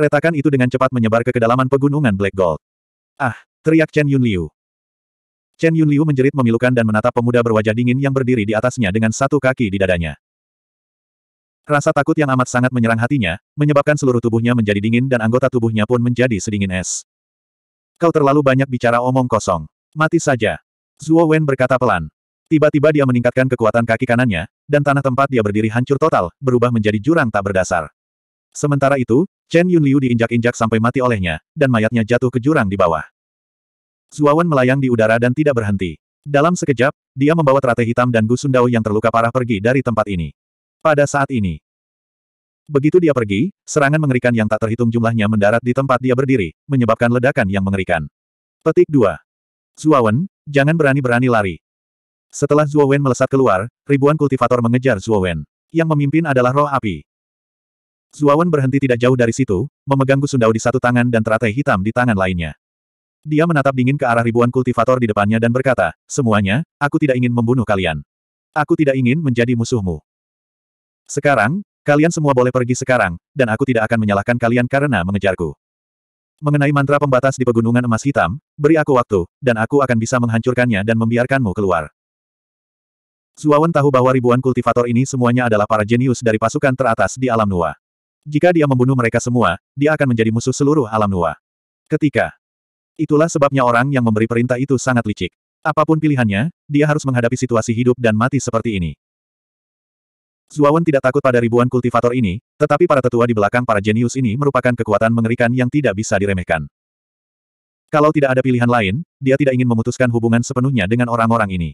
Retakan itu dengan cepat menyebar ke kedalaman pegunungan Black Gold. Ah! Teriak Chen Yunliu. Chen Yunliu menjerit memilukan dan menatap pemuda berwajah dingin yang berdiri di atasnya dengan satu kaki di dadanya. Rasa takut yang amat sangat menyerang hatinya, menyebabkan seluruh tubuhnya menjadi dingin dan anggota tubuhnya pun menjadi sedingin es. Kau terlalu banyak bicara omong kosong. Mati saja. Zuo Wen berkata pelan. Tiba-tiba dia meningkatkan kekuatan kaki kanannya, dan tanah tempat dia berdiri hancur total, berubah menjadi jurang tak berdasar. Sementara itu, Chen Yun Liu diinjak-injak sampai mati olehnya, dan mayatnya jatuh ke jurang di bawah. Zuo Wen melayang di udara dan tidak berhenti. Dalam sekejap, dia membawa teratai hitam dan Gusundao yang terluka parah pergi dari tempat ini. Pada saat ini, Begitu dia pergi, serangan mengerikan yang tak terhitung jumlahnya mendarat di tempat dia berdiri, menyebabkan ledakan yang mengerikan. Petik 2. Zuowen, jangan berani-berani lari. Setelah Zuowen melesat keluar, ribuan kultivator mengejar Zuowen. Yang memimpin adalah roh api. Zuowen berhenti tidak jauh dari situ, memegang Gusundao di satu tangan dan teratai hitam di tangan lainnya. Dia menatap dingin ke arah ribuan kultivator di depannya dan berkata, Semuanya, aku tidak ingin membunuh kalian. Aku tidak ingin menjadi musuhmu. Sekarang, Kalian semua boleh pergi sekarang, dan aku tidak akan menyalahkan kalian karena mengejarku. Mengenai mantra pembatas di pegunungan emas hitam, beri aku waktu, dan aku akan bisa menghancurkannya dan membiarkanmu keluar. Zuawan tahu bahwa ribuan kultivator ini semuanya adalah para jenius dari pasukan teratas di alam Nua. Jika dia membunuh mereka semua, dia akan menjadi musuh seluruh alam Nua. Ketika Itulah sebabnya orang yang memberi perintah itu sangat licik. Apapun pilihannya, dia harus menghadapi situasi hidup dan mati seperti ini. Zuawan tidak takut pada ribuan kultivator ini, tetapi para tetua di belakang para jenius ini merupakan kekuatan mengerikan yang tidak bisa diremehkan. Kalau tidak ada pilihan lain, dia tidak ingin memutuskan hubungan sepenuhnya dengan orang-orang ini.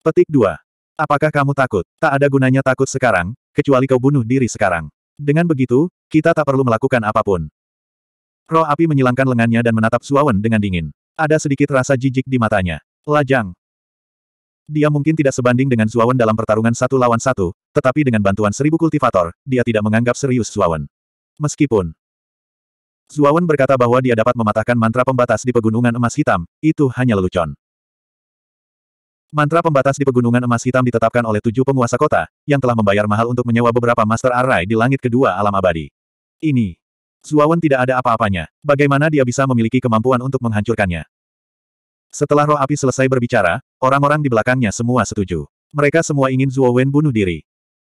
Petik 2. Apakah kamu takut? Tak ada gunanya takut sekarang, kecuali kau bunuh diri sekarang. Dengan begitu, kita tak perlu melakukan apapun. Roh api menyilangkan lengannya dan menatap Zuawan dengan dingin. Ada sedikit rasa jijik di matanya. Lajang, dia mungkin tidak sebanding dengan Zuawan dalam pertarungan satu lawan satu, tetapi dengan bantuan seribu kultivator, dia tidak menganggap serius Zuawan. Meskipun Zuawan berkata bahwa dia dapat mematahkan mantra pembatas di Pegunungan Emas Hitam, itu hanya lelucon. Mantra pembatas di Pegunungan Emas Hitam ditetapkan oleh tujuh penguasa kota, yang telah membayar mahal untuk menyewa beberapa Master Array di langit kedua alam abadi. Ini. Zuawan tidak ada apa-apanya. Bagaimana dia bisa memiliki kemampuan untuk menghancurkannya? Setelah roh api selesai berbicara, orang-orang di belakangnya semua setuju. Mereka semua ingin Zhuo Wen bunuh diri.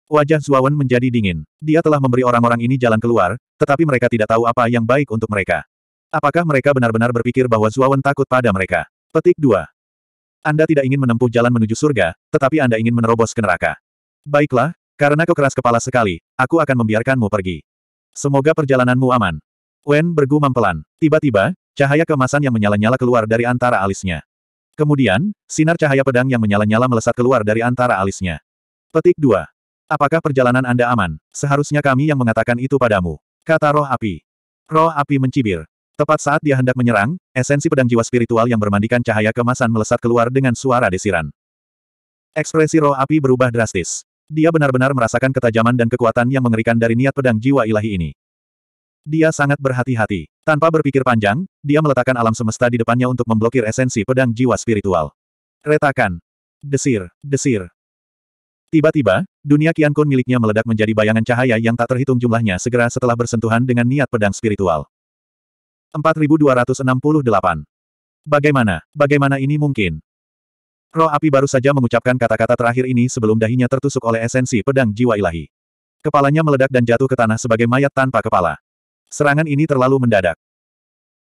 Wajah Zhuo Wen menjadi dingin. Dia telah memberi orang-orang ini jalan keluar, tetapi mereka tidak tahu apa yang baik untuk mereka. Apakah mereka benar-benar berpikir bahwa Zhuo Wen takut pada mereka? Petik 2. Anda tidak ingin menempuh jalan menuju surga, tetapi Anda ingin menerobos ke neraka. Baiklah, karena kau keras kepala sekali, aku akan membiarkanmu pergi. Semoga perjalananmu aman. Wen bergumam pelan. Tiba-tiba, Cahaya kemasan yang menyala-nyala keluar dari antara alisnya. Kemudian, sinar cahaya pedang yang menyala-nyala melesat keluar dari antara alisnya. Petik 2. Apakah perjalanan Anda aman? Seharusnya kami yang mengatakan itu padamu. Kata roh api. Roh api mencibir. Tepat saat dia hendak menyerang, esensi pedang jiwa spiritual yang bermandikan cahaya kemasan melesat keluar dengan suara desiran. Ekspresi roh api berubah drastis. Dia benar-benar merasakan ketajaman dan kekuatan yang mengerikan dari niat pedang jiwa ilahi ini. Dia sangat berhati-hati. Tanpa berpikir panjang, dia meletakkan alam semesta di depannya untuk memblokir esensi pedang jiwa spiritual. Retakan. Desir, desir. Tiba-tiba, dunia kian Kun miliknya meledak menjadi bayangan cahaya yang tak terhitung jumlahnya segera setelah bersentuhan dengan niat pedang spiritual. 4268. Bagaimana, bagaimana ini mungkin? Roh api baru saja mengucapkan kata-kata terakhir ini sebelum dahinya tertusuk oleh esensi pedang jiwa ilahi. Kepalanya meledak dan jatuh ke tanah sebagai mayat tanpa kepala. Serangan ini terlalu mendadak.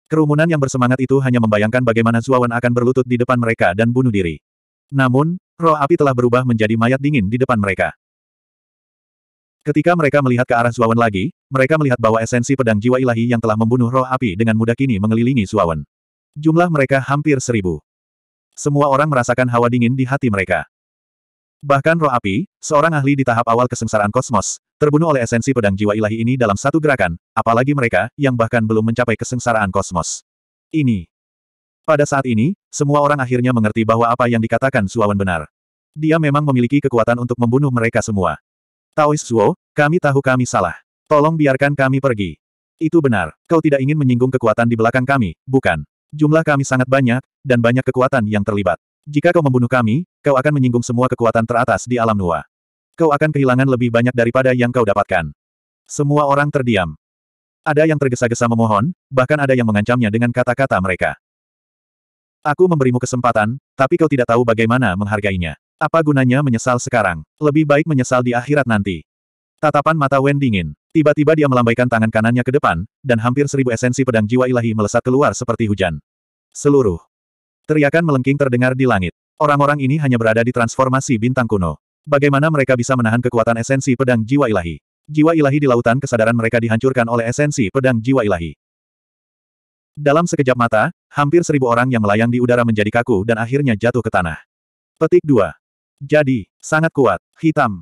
Kerumunan yang bersemangat itu hanya membayangkan bagaimana Zuawan akan berlutut di depan mereka dan bunuh diri. Namun, roh api telah berubah menjadi mayat dingin di depan mereka. Ketika mereka melihat ke arah Zuawan lagi, mereka melihat bahwa esensi pedang jiwa ilahi yang telah membunuh roh api dengan mudah kini mengelilingi Zuawan. Jumlah mereka hampir seribu. Semua orang merasakan hawa dingin di hati mereka. Bahkan roh api, seorang ahli di tahap awal kesengsaraan kosmos, terbunuh oleh esensi pedang jiwa ilahi ini dalam satu gerakan, apalagi mereka, yang bahkan belum mencapai kesengsaraan kosmos. Ini. Pada saat ini, semua orang akhirnya mengerti bahwa apa yang dikatakan Suawan benar. Dia memang memiliki kekuatan untuk membunuh mereka semua. Taois Suo, kami tahu kami salah. Tolong biarkan kami pergi. Itu benar, kau tidak ingin menyinggung kekuatan di belakang kami, bukan? Jumlah kami sangat banyak, dan banyak kekuatan yang terlibat. Jika kau membunuh kami, kau akan menyinggung semua kekuatan teratas di alam Nuwa. Kau akan kehilangan lebih banyak daripada yang kau dapatkan. Semua orang terdiam. Ada yang tergesa-gesa memohon, bahkan ada yang mengancamnya dengan kata-kata mereka. Aku memberimu kesempatan, tapi kau tidak tahu bagaimana menghargainya. Apa gunanya menyesal sekarang? Lebih baik menyesal di akhirat nanti. Tatapan mata Wen dingin. Tiba-tiba dia melambaikan tangan kanannya ke depan, dan hampir seribu esensi pedang jiwa ilahi melesat keluar seperti hujan. Seluruh Teriakan melengking terdengar di langit. Orang-orang ini hanya berada di transformasi bintang kuno. Bagaimana mereka bisa menahan kekuatan esensi pedang jiwa ilahi? Jiwa ilahi di lautan kesadaran mereka dihancurkan oleh esensi pedang jiwa ilahi. Dalam sekejap mata, hampir seribu orang yang melayang di udara menjadi kaku dan akhirnya jatuh ke tanah. Petik 2. Jadi, sangat kuat, hitam.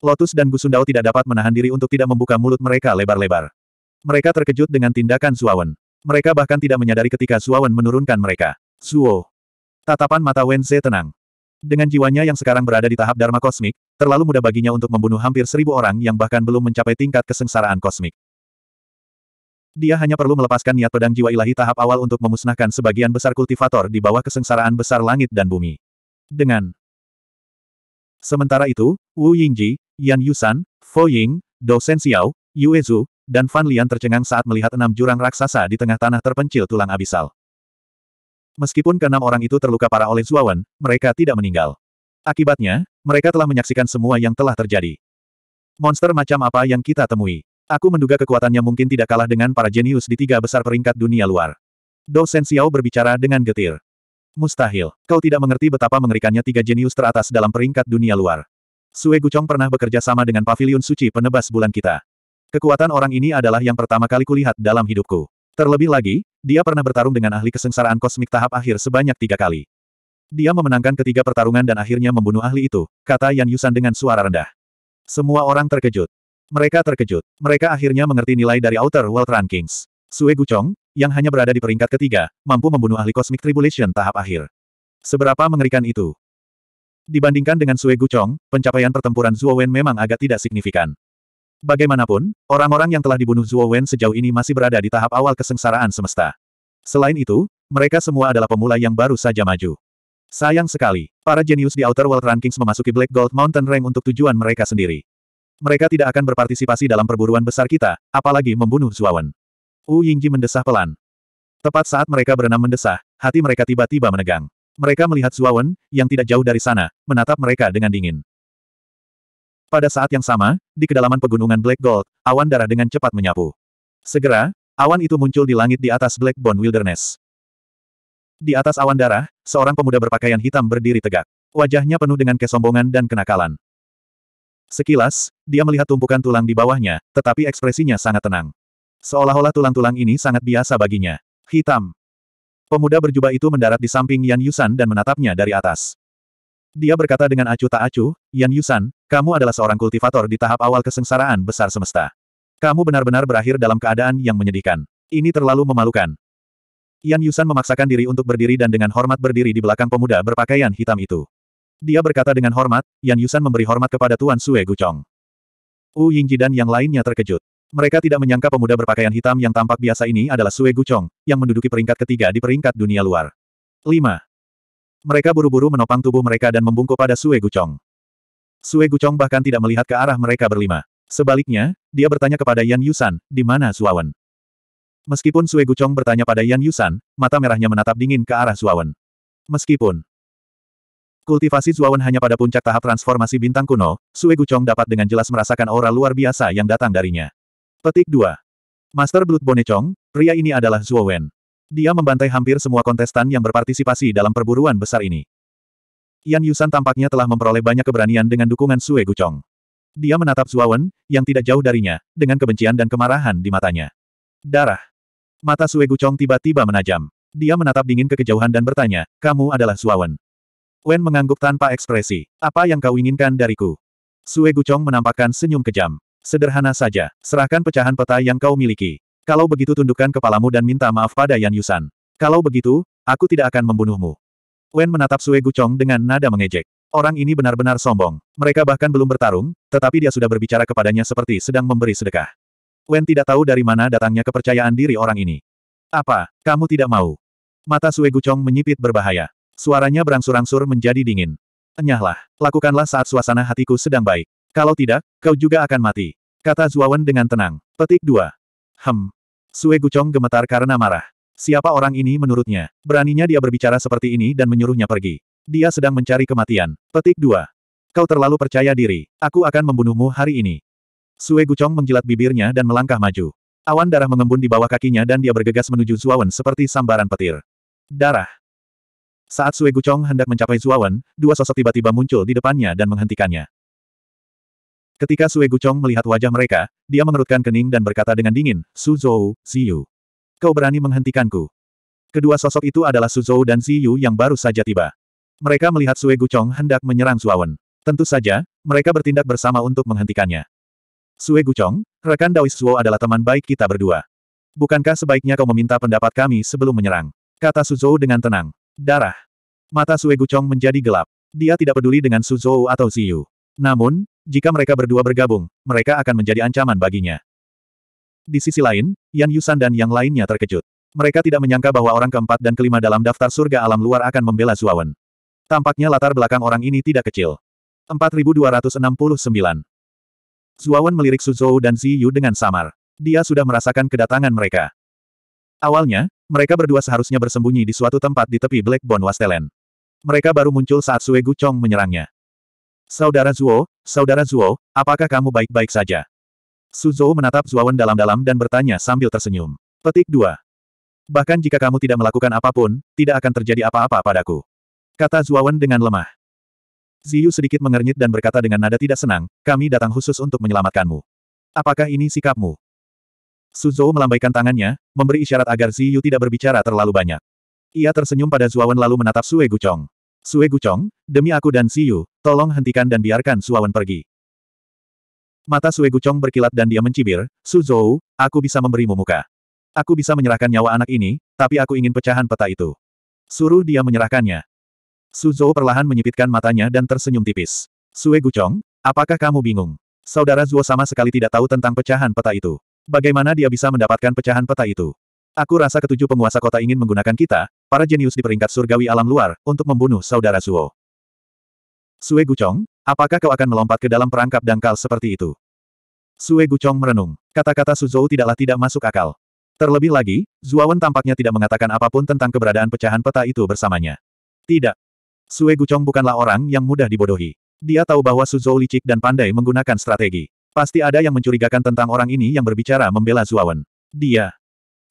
Lotus dan Gusundao tidak dapat menahan diri untuk tidak membuka mulut mereka lebar-lebar. Mereka terkejut dengan tindakan Suawen. Mereka bahkan tidak menyadari ketika Suawen menurunkan mereka. Zuo. Tatapan mata Wen Wenze tenang. Dengan jiwanya yang sekarang berada di tahap Dharma kosmik, terlalu mudah baginya untuk membunuh hampir seribu orang yang bahkan belum mencapai tingkat kesengsaraan kosmik. Dia hanya perlu melepaskan niat pedang jiwa ilahi tahap awal untuk memusnahkan sebagian besar kultivator di bawah kesengsaraan besar langit dan bumi. Dengan Sementara itu, Wu Yingji, Yan Yusan, Fo Ying, Dou Xiao, Yue Zhu, dan Fan Lian tercengang saat melihat enam jurang raksasa di tengah tanah terpencil tulang abisal. Meskipun keenam orang itu terluka parah oleh Zuawan, mereka tidak meninggal. Akibatnya, mereka telah menyaksikan semua yang telah terjadi. Monster macam apa yang kita temui? Aku menduga kekuatannya mungkin tidak kalah dengan para jenius di tiga besar peringkat dunia luar. Dosen Xiao berbicara dengan getir. Mustahil, kau tidak mengerti betapa mengerikannya tiga jenius teratas dalam peringkat dunia luar. Sue Guchong pernah bekerja sama dengan Paviliun Suci penebas bulan kita. Kekuatan orang ini adalah yang pertama kali kulihat dalam hidupku. Terlebih lagi, dia pernah bertarung dengan ahli kesengsaraan kosmik tahap akhir sebanyak tiga kali. Dia memenangkan ketiga pertarungan dan akhirnya membunuh ahli itu, kata Yan Yusan dengan suara rendah. Semua orang terkejut. Mereka terkejut. Mereka akhirnya mengerti nilai dari Outer World Rankings. Sue Guchong, yang hanya berada di peringkat ketiga, mampu membunuh ahli kosmik Tribulation tahap akhir. Seberapa mengerikan itu? Dibandingkan dengan Sue Guchong, pencapaian pertempuran Zuo Wen memang agak tidak signifikan. Bagaimanapun, orang-orang yang telah dibunuh Zuo Wen sejauh ini masih berada di tahap awal kesengsaraan semesta. Selain itu, mereka semua adalah pemula yang baru saja maju. Sayang sekali, para jenius di Outer World Rankings memasuki Black Gold Mountain Rank untuk tujuan mereka sendiri. Mereka tidak akan berpartisipasi dalam perburuan besar kita, apalagi membunuh Wen. Wu Yingji mendesah pelan. Tepat saat mereka berenam mendesah, hati mereka tiba-tiba menegang. Mereka melihat Wen, yang tidak jauh dari sana, menatap mereka dengan dingin. Pada saat yang sama, di kedalaman pegunungan Black Gold, awan darah dengan cepat menyapu. Segera, awan itu muncul di langit di atas Black Bone Wilderness. Di atas awan darah, seorang pemuda berpakaian hitam berdiri tegak. Wajahnya penuh dengan kesombongan dan kenakalan. Sekilas, dia melihat tumpukan tulang di bawahnya, tetapi ekspresinya sangat tenang. Seolah-olah tulang-tulang ini sangat biasa baginya. Hitam. Pemuda berjubah itu mendarat di samping Yan Yusan dan menatapnya dari atas. Dia berkata dengan acuh tak acuh, Yan Yusan, kamu adalah seorang kultivator di tahap awal kesengsaraan besar semesta. Kamu benar-benar berakhir dalam keadaan yang menyedihkan. Ini terlalu memalukan. Yan Yusan memaksakan diri untuk berdiri dan dengan hormat berdiri di belakang pemuda berpakaian hitam itu. Dia berkata dengan hormat, Yan Yusan memberi hormat kepada Tuan Sue Gucong. Wu Yingji dan yang lainnya terkejut. Mereka tidak menyangka pemuda berpakaian hitam yang tampak biasa ini adalah Sue Gucong, yang menduduki peringkat ketiga di peringkat dunia luar. 5. Mereka buru-buru menopang tubuh mereka dan membungkuk pada Sue Guchong. Sue Guchong bahkan tidak melihat ke arah mereka berlima. Sebaliknya, dia bertanya kepada Yan Yusan, di mana Suawen? Meskipun Sue Guchong bertanya pada Yan Yusan, mata merahnya menatap dingin ke arah Suawen. Meskipun kultivasi Suawen hanya pada puncak tahap transformasi bintang kuno, Sue Guchong dapat dengan jelas merasakan aura luar biasa yang datang darinya. Petik 2. Master Blood Bonecong, pria ini adalah Suawen. Dia membantai hampir semua kontestan yang berpartisipasi dalam perburuan besar ini. Yan Yusan tampaknya telah memperoleh banyak keberanian dengan dukungan Sue Guchong. Dia menatap Zuawan, yang tidak jauh darinya, dengan kebencian dan kemarahan di matanya. Darah. Mata Sue Guchong tiba-tiba menajam. Dia menatap dingin ke kejauhan dan bertanya, kamu adalah Zuawan. Wen mengangguk tanpa ekspresi. Apa yang kau inginkan dariku? Sue Guchong menampakkan senyum kejam. Sederhana saja, serahkan pecahan peta yang kau miliki. Kalau begitu tundukkan kepalamu dan minta maaf pada Yan Yusan. Kalau begitu, aku tidak akan membunuhmu. Wen menatap Sue Guchong dengan nada mengejek. Orang ini benar-benar sombong. Mereka bahkan belum bertarung, tetapi dia sudah berbicara kepadanya seperti sedang memberi sedekah. Wen tidak tahu dari mana datangnya kepercayaan diri orang ini. Apa, kamu tidak mau? Mata Sue Guchong menyipit berbahaya. Suaranya berangsur-angsur menjadi dingin. Enyahlah, lakukanlah saat suasana hatiku sedang baik. Kalau tidak, kau juga akan mati. Kata Zuawan dengan tenang. Petik 2. Hem. Sue Gucong gemetar karena marah. Siapa orang ini menurutnya? Beraninya dia berbicara seperti ini dan menyuruhnya pergi. Dia sedang mencari kematian. Petik 2. Kau terlalu percaya diri. Aku akan membunuhmu hari ini. Sue Gucong menjilat bibirnya dan melangkah maju. Awan darah mengembun di bawah kakinya dan dia bergegas menuju Zuawan seperti sambaran petir. Darah. Saat Sue Gucong hendak mencapai Zuawan, dua sosok tiba-tiba muncul di depannya dan menghentikannya. Ketika Sue Guchong melihat wajah mereka, dia mengerutkan kening dan berkata dengan dingin, Suzhou, Ziyu. Kau berani menghentikanku. Kedua sosok itu adalah Suzhou dan Ziyu yang baru saja tiba. Mereka melihat Sue Guchong hendak menyerang Suawen. Tentu saja, mereka bertindak bersama untuk menghentikannya. Sue Guchong, rekan Daois Suo adalah teman baik kita berdua. Bukankah sebaiknya kau meminta pendapat kami sebelum menyerang? Kata Suzhou dengan tenang. Darah. Mata Sue Guchong menjadi gelap. Dia tidak peduli dengan Suzhou atau Ziyu. Namun, jika mereka berdua bergabung, mereka akan menjadi ancaman baginya. Di sisi lain, Yan Yusan dan yang lainnya terkejut. Mereka tidak menyangka bahwa orang keempat dan kelima dalam daftar surga alam luar akan membela Zuawan. Tampaknya latar belakang orang ini tidak kecil. 4269 Zuawan melirik Suzhou dan Ziyu dengan samar. Dia sudah merasakan kedatangan mereka. Awalnya, mereka berdua seharusnya bersembunyi di suatu tempat di tepi Black Bone Wasteland. Mereka baru muncul saat Sue Guchong menyerangnya. Saudara Zuo, Saudara Zuo, apakah kamu baik-baik saja? Suzo menatap Zuawan dalam-dalam dan bertanya sambil tersenyum. Petik 2. Bahkan jika kamu tidak melakukan apapun, tidak akan terjadi apa-apa padaku. Kata Zuawan dengan lemah. Ziyu sedikit mengernyit dan berkata dengan nada tidak senang, kami datang khusus untuk menyelamatkanmu. Apakah ini sikapmu? Suzo melambaikan tangannya, memberi isyarat agar Ziyu tidak berbicara terlalu banyak. Ia tersenyum pada Zuawan lalu menatap Sue Guchong. Sue Gucong, demi aku dan Si Yu, tolong hentikan dan biarkan Suawan pergi. Mata Sue Gucong berkilat dan dia mencibir, Su Zhou, aku bisa memberimu muka. Aku bisa menyerahkan nyawa anak ini, tapi aku ingin pecahan peta itu. Suruh dia menyerahkannya. Su Zhou perlahan menyipitkan matanya dan tersenyum tipis. Sue Gucong, apakah kamu bingung? Saudara Zuo sama sekali tidak tahu tentang pecahan peta itu. Bagaimana dia bisa mendapatkan pecahan peta itu? Aku rasa ketujuh penguasa kota ingin menggunakan kita, para jenius di peringkat surgawi alam luar, untuk membunuh saudara Suo. Sue Gucong, apakah kau akan melompat ke dalam perangkap dangkal seperti itu? Sue Gucong merenung. Kata-kata Suzhou tidaklah tidak masuk akal. Terlebih lagi, Zuawan tampaknya tidak mengatakan apapun tentang keberadaan pecahan peta itu bersamanya. Tidak. Sue Gucong bukanlah orang yang mudah dibodohi. Dia tahu bahwa Suzhou licik dan pandai menggunakan strategi. Pasti ada yang mencurigakan tentang orang ini yang berbicara membela Zuawan. Dia.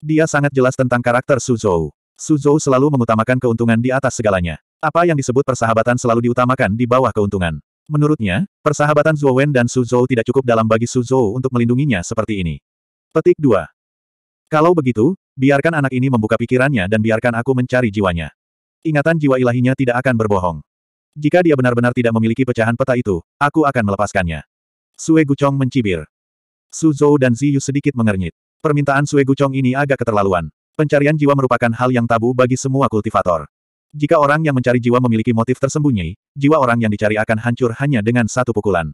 Dia sangat jelas tentang karakter Suzhou. Suzhou selalu mengutamakan keuntungan di atas segalanya. Apa yang disebut persahabatan selalu diutamakan di bawah keuntungan. Menurutnya, persahabatan Zhou Wen dan Suzhou tidak cukup dalam bagi Suzhou untuk melindunginya seperti ini. Petik 2. Kalau begitu, biarkan anak ini membuka pikirannya dan biarkan aku mencari jiwanya. Ingatan jiwa ilahinya tidak akan berbohong. Jika dia benar-benar tidak memiliki pecahan peta itu, aku akan melepaskannya. Sue Guchong mencibir. Suzhou dan Ziyu sedikit mengernyit. Permintaan Sue Guchong ini agak keterlaluan. Pencarian jiwa merupakan hal yang tabu bagi semua kultivator. Jika orang yang mencari jiwa memiliki motif tersembunyi, jiwa orang yang dicari akan hancur hanya dengan satu pukulan.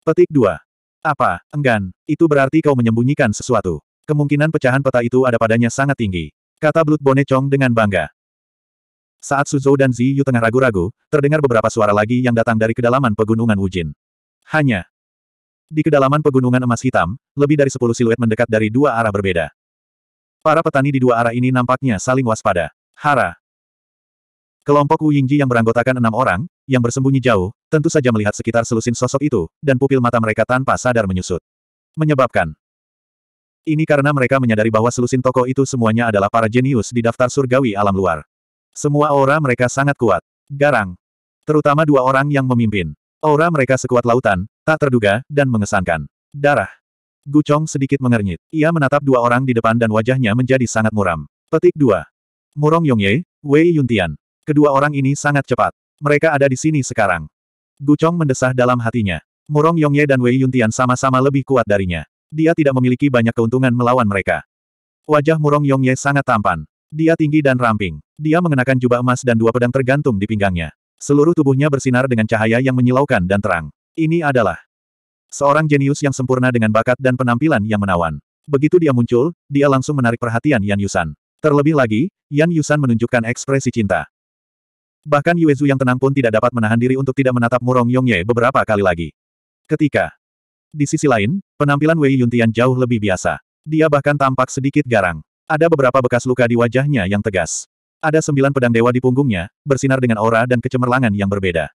Petik 2. Apa, enggan, itu berarti kau menyembunyikan sesuatu. Kemungkinan pecahan peta itu ada padanya sangat tinggi. Kata Blood Bone Chong dengan bangga. Saat Suzhou dan Ziyu tengah ragu-ragu, terdengar beberapa suara lagi yang datang dari kedalaman pegunungan Wujin. Hanya. Di kedalaman pegunungan emas hitam, lebih dari sepuluh siluet mendekat dari dua arah berbeda. Para petani di dua arah ini nampaknya saling waspada. Hara. Kelompok Wu Yingji yang beranggotakan enam orang, yang bersembunyi jauh, tentu saja melihat sekitar selusin sosok itu, dan pupil mata mereka tanpa sadar menyusut. Menyebabkan. Ini karena mereka menyadari bahwa selusin toko itu semuanya adalah para jenius di daftar surgawi alam luar. Semua aura mereka sangat kuat. Garang. Terutama dua orang yang memimpin. Aura mereka sekuat lautan, tak terduga, dan mengesankan. Darah. Gu Chong sedikit mengernyit. Ia menatap dua orang di depan dan wajahnya menjadi sangat muram. Petik 2. Murong Yongye, Wei Yuntian. Kedua orang ini sangat cepat. Mereka ada di sini sekarang. Gu Chong mendesah dalam hatinya. Murong Yongye dan Wei Yuntian sama-sama lebih kuat darinya. Dia tidak memiliki banyak keuntungan melawan mereka. Wajah Murong Yongye sangat tampan. Dia tinggi dan ramping. Dia mengenakan jubah emas dan dua pedang tergantung di pinggangnya. Seluruh tubuhnya bersinar dengan cahaya yang menyilaukan dan terang. Ini adalah Seorang jenius yang sempurna dengan bakat dan penampilan yang menawan. Begitu dia muncul, dia langsung menarik perhatian Yan Yusan. Terlebih lagi, Yan Yusan menunjukkan ekspresi cinta. Bahkan Yuezu yang tenang pun tidak dapat menahan diri untuk tidak menatap Murong Yongye beberapa kali lagi. Ketika. Di sisi lain, penampilan Wei Yuntian jauh lebih biasa. Dia bahkan tampak sedikit garang. Ada beberapa bekas luka di wajahnya yang tegas. Ada sembilan pedang dewa di punggungnya, bersinar dengan aura dan kecemerlangan yang berbeda.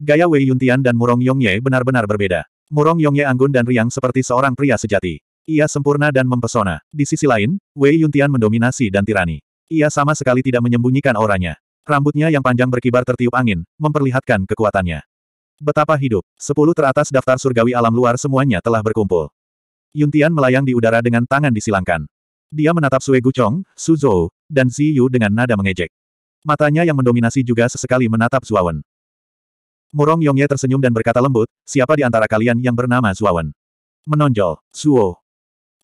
Gaya Wei Yuntian dan Murong Yongye benar-benar berbeda. Murong Yongye anggun dan riang seperti seorang pria sejati. Ia sempurna dan mempesona. Di sisi lain, Wei Yuntian mendominasi dan tirani. Ia sama sekali tidak menyembunyikan auranya. Rambutnya yang panjang berkibar tertiup angin, memperlihatkan kekuatannya. Betapa hidup, sepuluh teratas daftar surgawi alam luar semuanya telah berkumpul. Yuntian melayang di udara dengan tangan disilangkan. Dia menatap Sue Guchong, Su Zhou, dan Zi Yu dengan nada mengejek. Matanya yang mendominasi juga sesekali menatap Zuawan. Murong Yongye tersenyum dan berkata lembut, siapa di antara kalian yang bernama Wen? Menonjol, Zuo.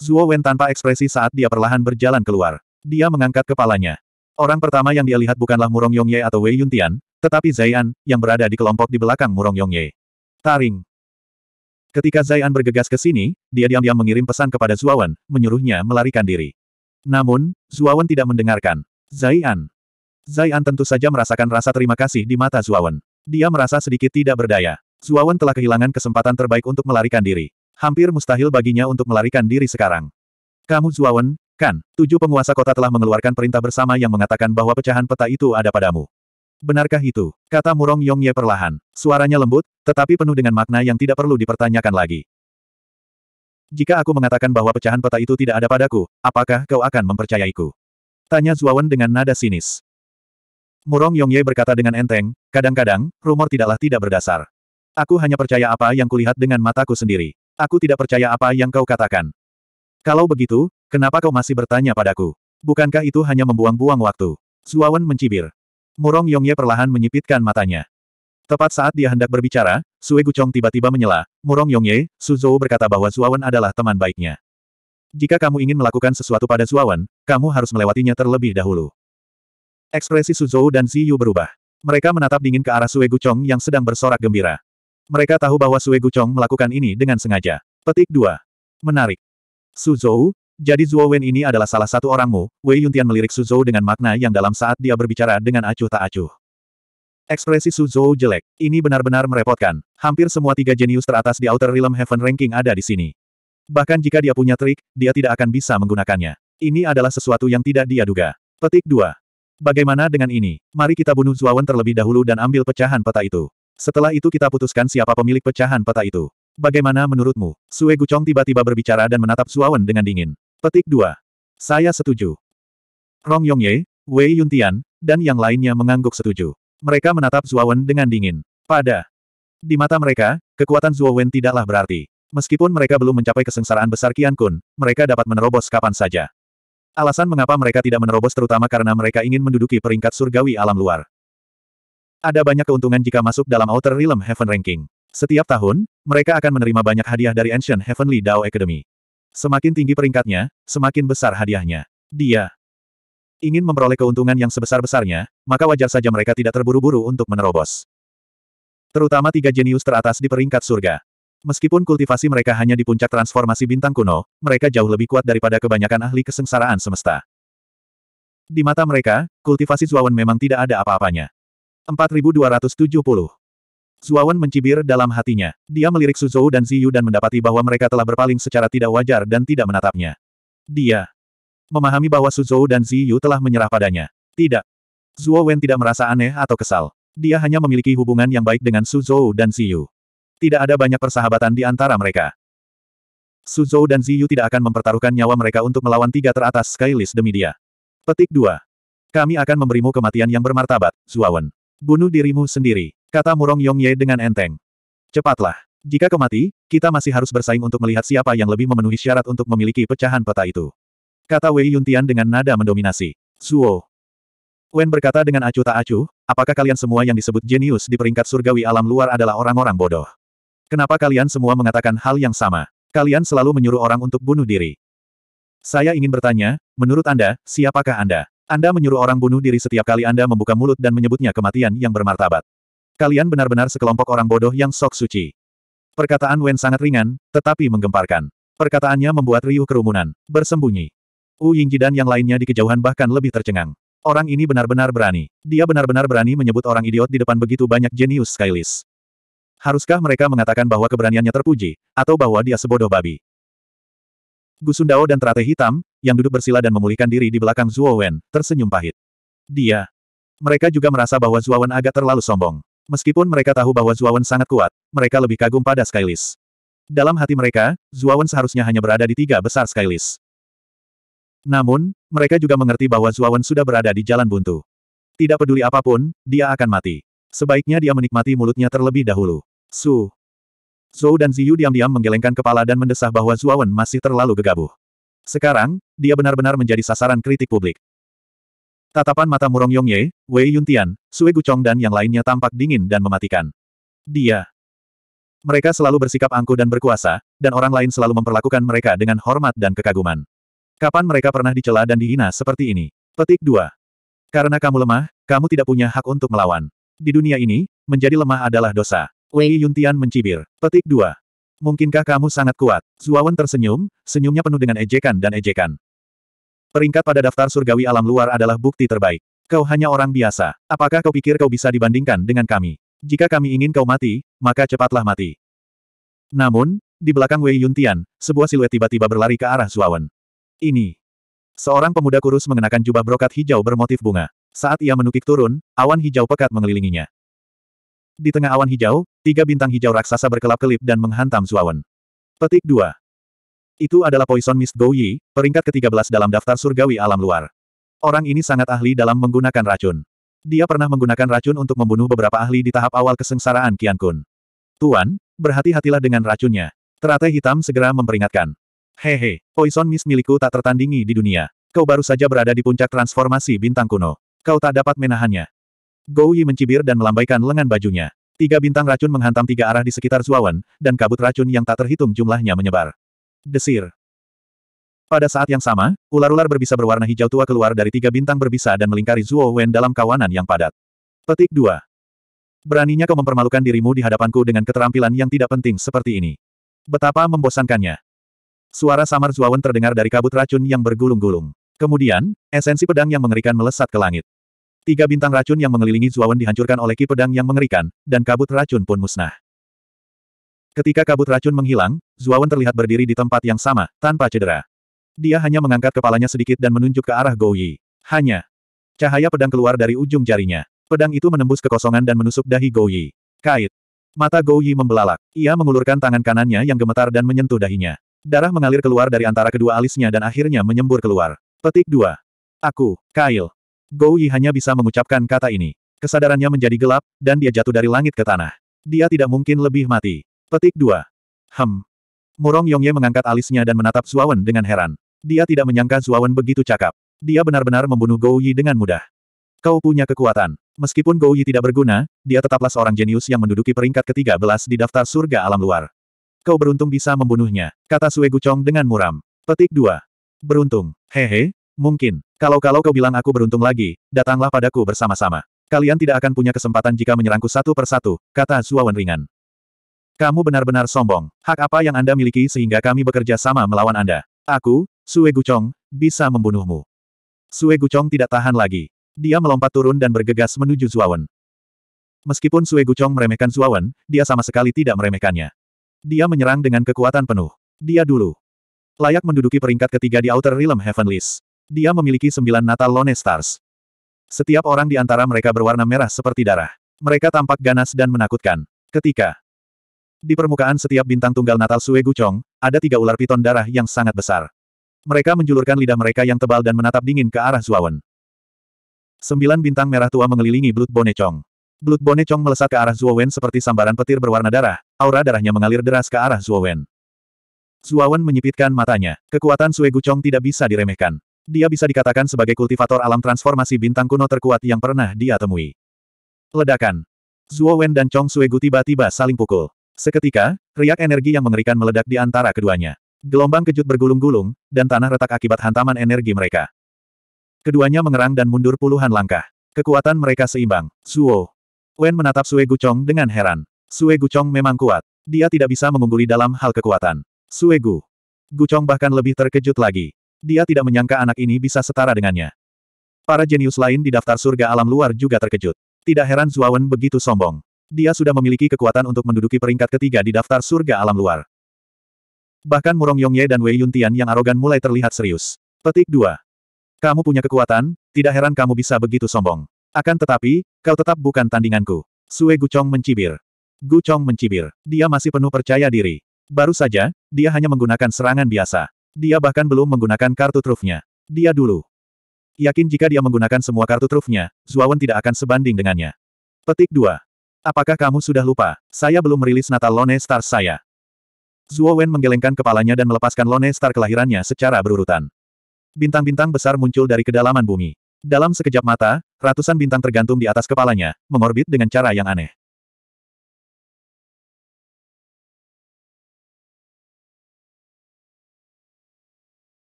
Zuo Wen tanpa ekspresi saat dia perlahan berjalan keluar. Dia mengangkat kepalanya. Orang pertama yang dia lihat bukanlah Murong Yongye atau Wei Yuntian, tetapi Zaian, yang berada di kelompok di belakang Murong Yongye. Taring. Ketika Zaian bergegas ke sini, dia diam-diam mengirim pesan kepada Zuawan, menyuruhnya melarikan diri. Namun, Zuawan tidak mendengarkan. Zaian. Zaian tentu saja merasakan rasa terima kasih di mata Zuawan. Dia merasa sedikit tidak berdaya. Zuawan telah kehilangan kesempatan terbaik untuk melarikan diri. Hampir mustahil baginya untuk melarikan diri sekarang. Kamu Zuawan, kan, tujuh penguasa kota telah mengeluarkan perintah bersama yang mengatakan bahwa pecahan peta itu ada padamu. Benarkah itu? Kata Murong Yongye perlahan. Suaranya lembut, tetapi penuh dengan makna yang tidak perlu dipertanyakan lagi. Jika aku mengatakan bahwa pecahan peta itu tidak ada padaku, apakah kau akan mempercayaiku? Tanya Zuawan dengan nada sinis. Murong Yongye berkata dengan enteng, kadang-kadang, rumor tidaklah tidak berdasar. Aku hanya percaya apa yang kulihat dengan mataku sendiri. Aku tidak percaya apa yang kau katakan. Kalau begitu, kenapa kau masih bertanya padaku? Bukankah itu hanya membuang-buang waktu? Zuawan mencibir. Murong Yongye perlahan menyipitkan matanya. Tepat saat dia hendak berbicara, Sue Guchong tiba-tiba menyela, Murong Yongye, Suzhou berkata bahwa Zuawan adalah teman baiknya. Jika kamu ingin melakukan sesuatu pada Zuawan, kamu harus melewatinya terlebih dahulu. Ekspresi Suzhou dan Ziyu berubah. Mereka menatap dingin ke arah Sue Guchong yang sedang bersorak gembira. Mereka tahu bahwa Sue Guchong melakukan ini dengan sengaja. Petik 2. Menarik. Suzhou, jadi Zhuo Wen ini adalah salah satu orangmu, Wei Yuntian melirik Suzhou dengan makna yang dalam saat dia berbicara dengan acuh tak acuh. Ekspresi Suzhou jelek. Ini benar-benar merepotkan. Hampir semua tiga jenius teratas di Outer Realm Heaven Ranking ada di sini. Bahkan jika dia punya trik, dia tidak akan bisa menggunakannya. Ini adalah sesuatu yang tidak dia duga. Petik 2. Bagaimana dengan ini? Mari kita bunuh Zuawan terlebih dahulu dan ambil pecahan peta itu. Setelah itu kita putuskan siapa pemilik pecahan peta itu. Bagaimana menurutmu? Sue Gucong tiba-tiba berbicara dan menatap Zuawan dengan dingin. Petik 2. Saya setuju. Rong Yongye, Wei Yuntian, dan yang lainnya mengangguk setuju. Mereka menatap Zuawan dengan dingin. Pada di mata mereka, kekuatan Zuawan tidaklah berarti. Meskipun mereka belum mencapai kesengsaraan besar Kian Kun, mereka dapat menerobos kapan saja. Alasan mengapa mereka tidak menerobos terutama karena mereka ingin menduduki peringkat surgawi alam luar. Ada banyak keuntungan jika masuk dalam Outer Realm Heaven Ranking. Setiap tahun, mereka akan menerima banyak hadiah dari Ancient Heavenly Dao Academy. Semakin tinggi peringkatnya, semakin besar hadiahnya. Dia ingin memperoleh keuntungan yang sebesar-besarnya, maka wajar saja mereka tidak terburu-buru untuk menerobos. Terutama tiga jenius teratas di peringkat surga. Meskipun kultivasi mereka hanya di puncak transformasi bintang kuno, mereka jauh lebih kuat daripada kebanyakan ahli kesengsaraan semesta. Di mata mereka, kultivasi Zuawan memang tidak ada apa-apanya. 4270. Zuawan mencibir dalam hatinya. Dia melirik Suzhou dan Ziyu dan mendapati bahwa mereka telah berpaling secara tidak wajar dan tidak menatapnya. Dia memahami bahwa Suzhou dan Ziyu telah menyerah padanya. Tidak. Zuawan Wen tidak merasa aneh atau kesal. Dia hanya memiliki hubungan yang baik dengan Suzhou dan Ziyu. Tidak ada banyak persahabatan di antara mereka. Suzhou dan Ziyu tidak akan mempertaruhkan nyawa mereka untuk melawan tiga teratas Skylist demi dia. Petik 2. Kami akan memberimu kematian yang bermartabat, Zuawan. Bunuh dirimu sendiri, kata Murong Yongye dengan enteng. Cepatlah. Jika kau kita masih harus bersaing untuk melihat siapa yang lebih memenuhi syarat untuk memiliki pecahan peta itu. Kata Wei Yuntian dengan nada mendominasi. Zuo. Wen berkata dengan acuh tak acuh, apakah kalian semua yang disebut jenius di peringkat surgawi alam luar adalah orang-orang bodoh? Kenapa kalian semua mengatakan hal yang sama? Kalian selalu menyuruh orang untuk bunuh diri. Saya ingin bertanya, menurut Anda, siapakah Anda? Anda menyuruh orang bunuh diri setiap kali Anda membuka mulut dan menyebutnya kematian yang bermartabat. Kalian benar-benar sekelompok orang bodoh yang sok suci. Perkataan Wen sangat ringan, tetapi menggemparkan. Perkataannya membuat riuh kerumunan, bersembunyi. Wu Yingji dan yang lainnya di kejauhan bahkan lebih tercengang. Orang ini benar-benar berani. Dia benar-benar berani menyebut orang idiot di depan begitu banyak jenius Skylis. Haruskah mereka mengatakan bahwa keberaniannya terpuji, atau bahwa dia sebodoh babi? Gusundao dan Trate hitam, yang duduk bersila dan memulihkan diri di belakang Zuo Wen, tersenyum pahit. Dia. Mereka juga merasa bahwa Zuo Wen agak terlalu sombong. Meskipun mereka tahu bahwa Zuo Wen sangat kuat, mereka lebih kagum pada Skylis. Dalam hati mereka, Zuo Wen seharusnya hanya berada di tiga besar Skylis. Namun, mereka juga mengerti bahwa Zuo Wen sudah berada di jalan buntu. Tidak peduli apapun, dia akan mati. Sebaiknya dia menikmati mulutnya terlebih dahulu. Su. Zhou dan Ziyu diam-diam menggelengkan kepala dan mendesah bahwa Zuawan masih terlalu gegabah. Sekarang, dia benar-benar menjadi sasaran kritik publik. Tatapan mata Murong Yongye, Wei Yuntian, Sui Guchong dan yang lainnya tampak dingin dan mematikan. Dia. Mereka selalu bersikap angkuh dan berkuasa, dan orang lain selalu memperlakukan mereka dengan hormat dan kekaguman. Kapan mereka pernah dicela dan dihina seperti ini? Petik 2. Karena kamu lemah, kamu tidak punya hak untuk melawan. Di dunia ini, menjadi lemah adalah dosa. Wei Yuntian mencibir. Petik 2. Mungkinkah kamu sangat kuat? Zuawan tersenyum, senyumnya penuh dengan ejekan dan ejekan. Peringkat pada daftar surgawi alam luar adalah bukti terbaik. Kau hanya orang biasa. Apakah kau pikir kau bisa dibandingkan dengan kami? Jika kami ingin kau mati, maka cepatlah mati. Namun, di belakang Wei Yuntian, sebuah siluet tiba-tiba berlari ke arah Zuawan. Ini. Seorang pemuda kurus mengenakan jubah brokat hijau bermotif bunga. Saat ia menukik turun, awan hijau pekat mengelilinginya. Di tengah awan hijau, tiga bintang hijau raksasa berkelap-kelip dan menghantam Zuawan. Petik 2. Itu adalah Poison Mist Gou Yi, peringkat ke-13 dalam daftar surgawi alam luar. Orang ini sangat ahli dalam menggunakan racun. Dia pernah menggunakan racun untuk membunuh beberapa ahli di tahap awal kesengsaraan Kian Kun. Tuan, berhati-hatilah dengan racunnya. Teratai hitam segera memperingatkan. Hehe, Poison Mist milikku tak tertandingi di dunia. Kau baru saja berada di puncak transformasi bintang kuno. Kau tak dapat menahannya. Gou Yi mencibir dan melambaikan lengan bajunya. Tiga bintang racun menghantam tiga arah di sekitar Zuawan, dan kabut racun yang tak terhitung jumlahnya menyebar. Desir. Pada saat yang sama, ular-ular berbisa berwarna hijau tua keluar dari tiga bintang berbisa dan melingkari Zuo Wen dalam kawanan yang padat. Petik 2. Beraninya kau mempermalukan dirimu di hadapanku dengan keterampilan yang tidak penting seperti ini. Betapa membosankannya. Suara samar Wen terdengar dari kabut racun yang bergulung-gulung. Kemudian, esensi pedang yang mengerikan melesat ke langit. Tiga bintang racun yang mengelilingi Zuawan dihancurkan oleh ki pedang yang mengerikan, dan kabut racun pun musnah. Ketika kabut racun menghilang, Zuawan terlihat berdiri di tempat yang sama, tanpa cedera. Dia hanya mengangkat kepalanya sedikit dan menunjuk ke arah Gou Hanya. Cahaya pedang keluar dari ujung jarinya. Pedang itu menembus kekosongan dan menusuk dahi Gou Kait. Mata Gou membelalak. Ia mengulurkan tangan kanannya yang gemetar dan menyentuh dahinya. Darah mengalir keluar dari antara kedua alisnya dan akhirnya menyembur keluar. Petik 2. Aku, Kail. Gou Yi hanya bisa mengucapkan kata ini. Kesadarannya menjadi gelap, dan dia jatuh dari langit ke tanah. Dia tidak mungkin lebih mati. Petik 2. Hem. Murong Yongye mengangkat alisnya dan menatap Suawen dengan heran. Dia tidak menyangka Suawen begitu cakap. Dia benar-benar membunuh Gou Yi dengan mudah. Kau punya kekuatan. Meskipun Gou Yi tidak berguna, dia tetaplah seorang jenius yang menduduki peringkat ke-13 di daftar surga alam luar. Kau beruntung bisa membunuhnya, kata Sue Gucong dengan muram. Petik 2. Beruntung. Hehe, Mungkin. Kalau-kalau kau bilang aku beruntung lagi, datanglah padaku bersama-sama. Kalian tidak akan punya kesempatan jika menyerangku satu persatu, kata Zuawan ringan. Kamu benar-benar sombong. Hak apa yang Anda miliki sehingga kami bekerja sama melawan Anda? Aku, Sue Gucong, bisa membunuhmu. Sue Gucong tidak tahan lagi. Dia melompat turun dan bergegas menuju Zuawan. Meskipun Sue Gucong meremehkan Zuawan, dia sama sekali tidak meremehkannya. Dia menyerang dengan kekuatan penuh. Dia dulu. Layak menduduki peringkat ketiga di Outer Realm Heaven List. Dia memiliki sembilan Natal Lone Stars. Setiap orang di antara mereka berwarna merah seperti darah. Mereka tampak ganas dan menakutkan. Ketika di permukaan setiap bintang tunggal Natal Sue Guchong, ada tiga ular piton darah yang sangat besar. Mereka menjulurkan lidah mereka yang tebal dan menatap dingin ke arah Zuawan. Sembilan bintang merah tua mengelilingi Blood Bonecong. Blood Bonecong melesat ke arah Zuawan seperti sambaran petir berwarna darah, aura darahnya mengalir deras ke arah Zuawan. Zuawan menyipitkan matanya. Kekuatan Sue Guchong tidak bisa diremehkan. Dia bisa dikatakan sebagai kultivator alam transformasi bintang kuno terkuat yang pernah dia temui. Ledakan. Zuo Wen dan Chong Suegu tiba-tiba saling pukul. Seketika, riak energi yang mengerikan meledak di antara keduanya. Gelombang kejut bergulung-gulung, dan tanah retak akibat hantaman energi mereka. Keduanya mengerang dan mundur puluhan langkah. Kekuatan mereka seimbang. Zuo Wen menatap Sue Guchong dengan heran. Sue Guchong memang kuat. Dia tidak bisa mengungguli dalam hal kekuatan. Sue Gu. Guchong bahkan lebih terkejut lagi. Dia tidak menyangka anak ini bisa setara dengannya. Para jenius lain di daftar surga alam luar juga terkejut. Tidak heran Zuawan begitu sombong. Dia sudah memiliki kekuatan untuk menduduki peringkat ketiga di daftar surga alam luar. Bahkan Murong Yongye dan Wei Yuntian yang arogan mulai terlihat serius. Petik 2. Kamu punya kekuatan, tidak heran kamu bisa begitu sombong. Akan tetapi, kau tetap bukan tandinganku. Sue Gucong mencibir. Gucong mencibir. Dia masih penuh percaya diri. Baru saja, dia hanya menggunakan serangan biasa. Dia bahkan belum menggunakan kartu trufnya. Dia dulu. Yakin jika dia menggunakan semua kartu trufnya, Zuawan tidak akan sebanding dengannya. Petik 2. Apakah kamu sudah lupa? Saya belum merilis Natal Lone Star saya. Zuowen menggelengkan kepalanya dan melepaskan Lone Star kelahirannya secara berurutan. Bintang-bintang besar muncul dari kedalaman bumi. Dalam sekejap mata, ratusan bintang tergantung di atas kepalanya, mengorbit dengan cara yang aneh.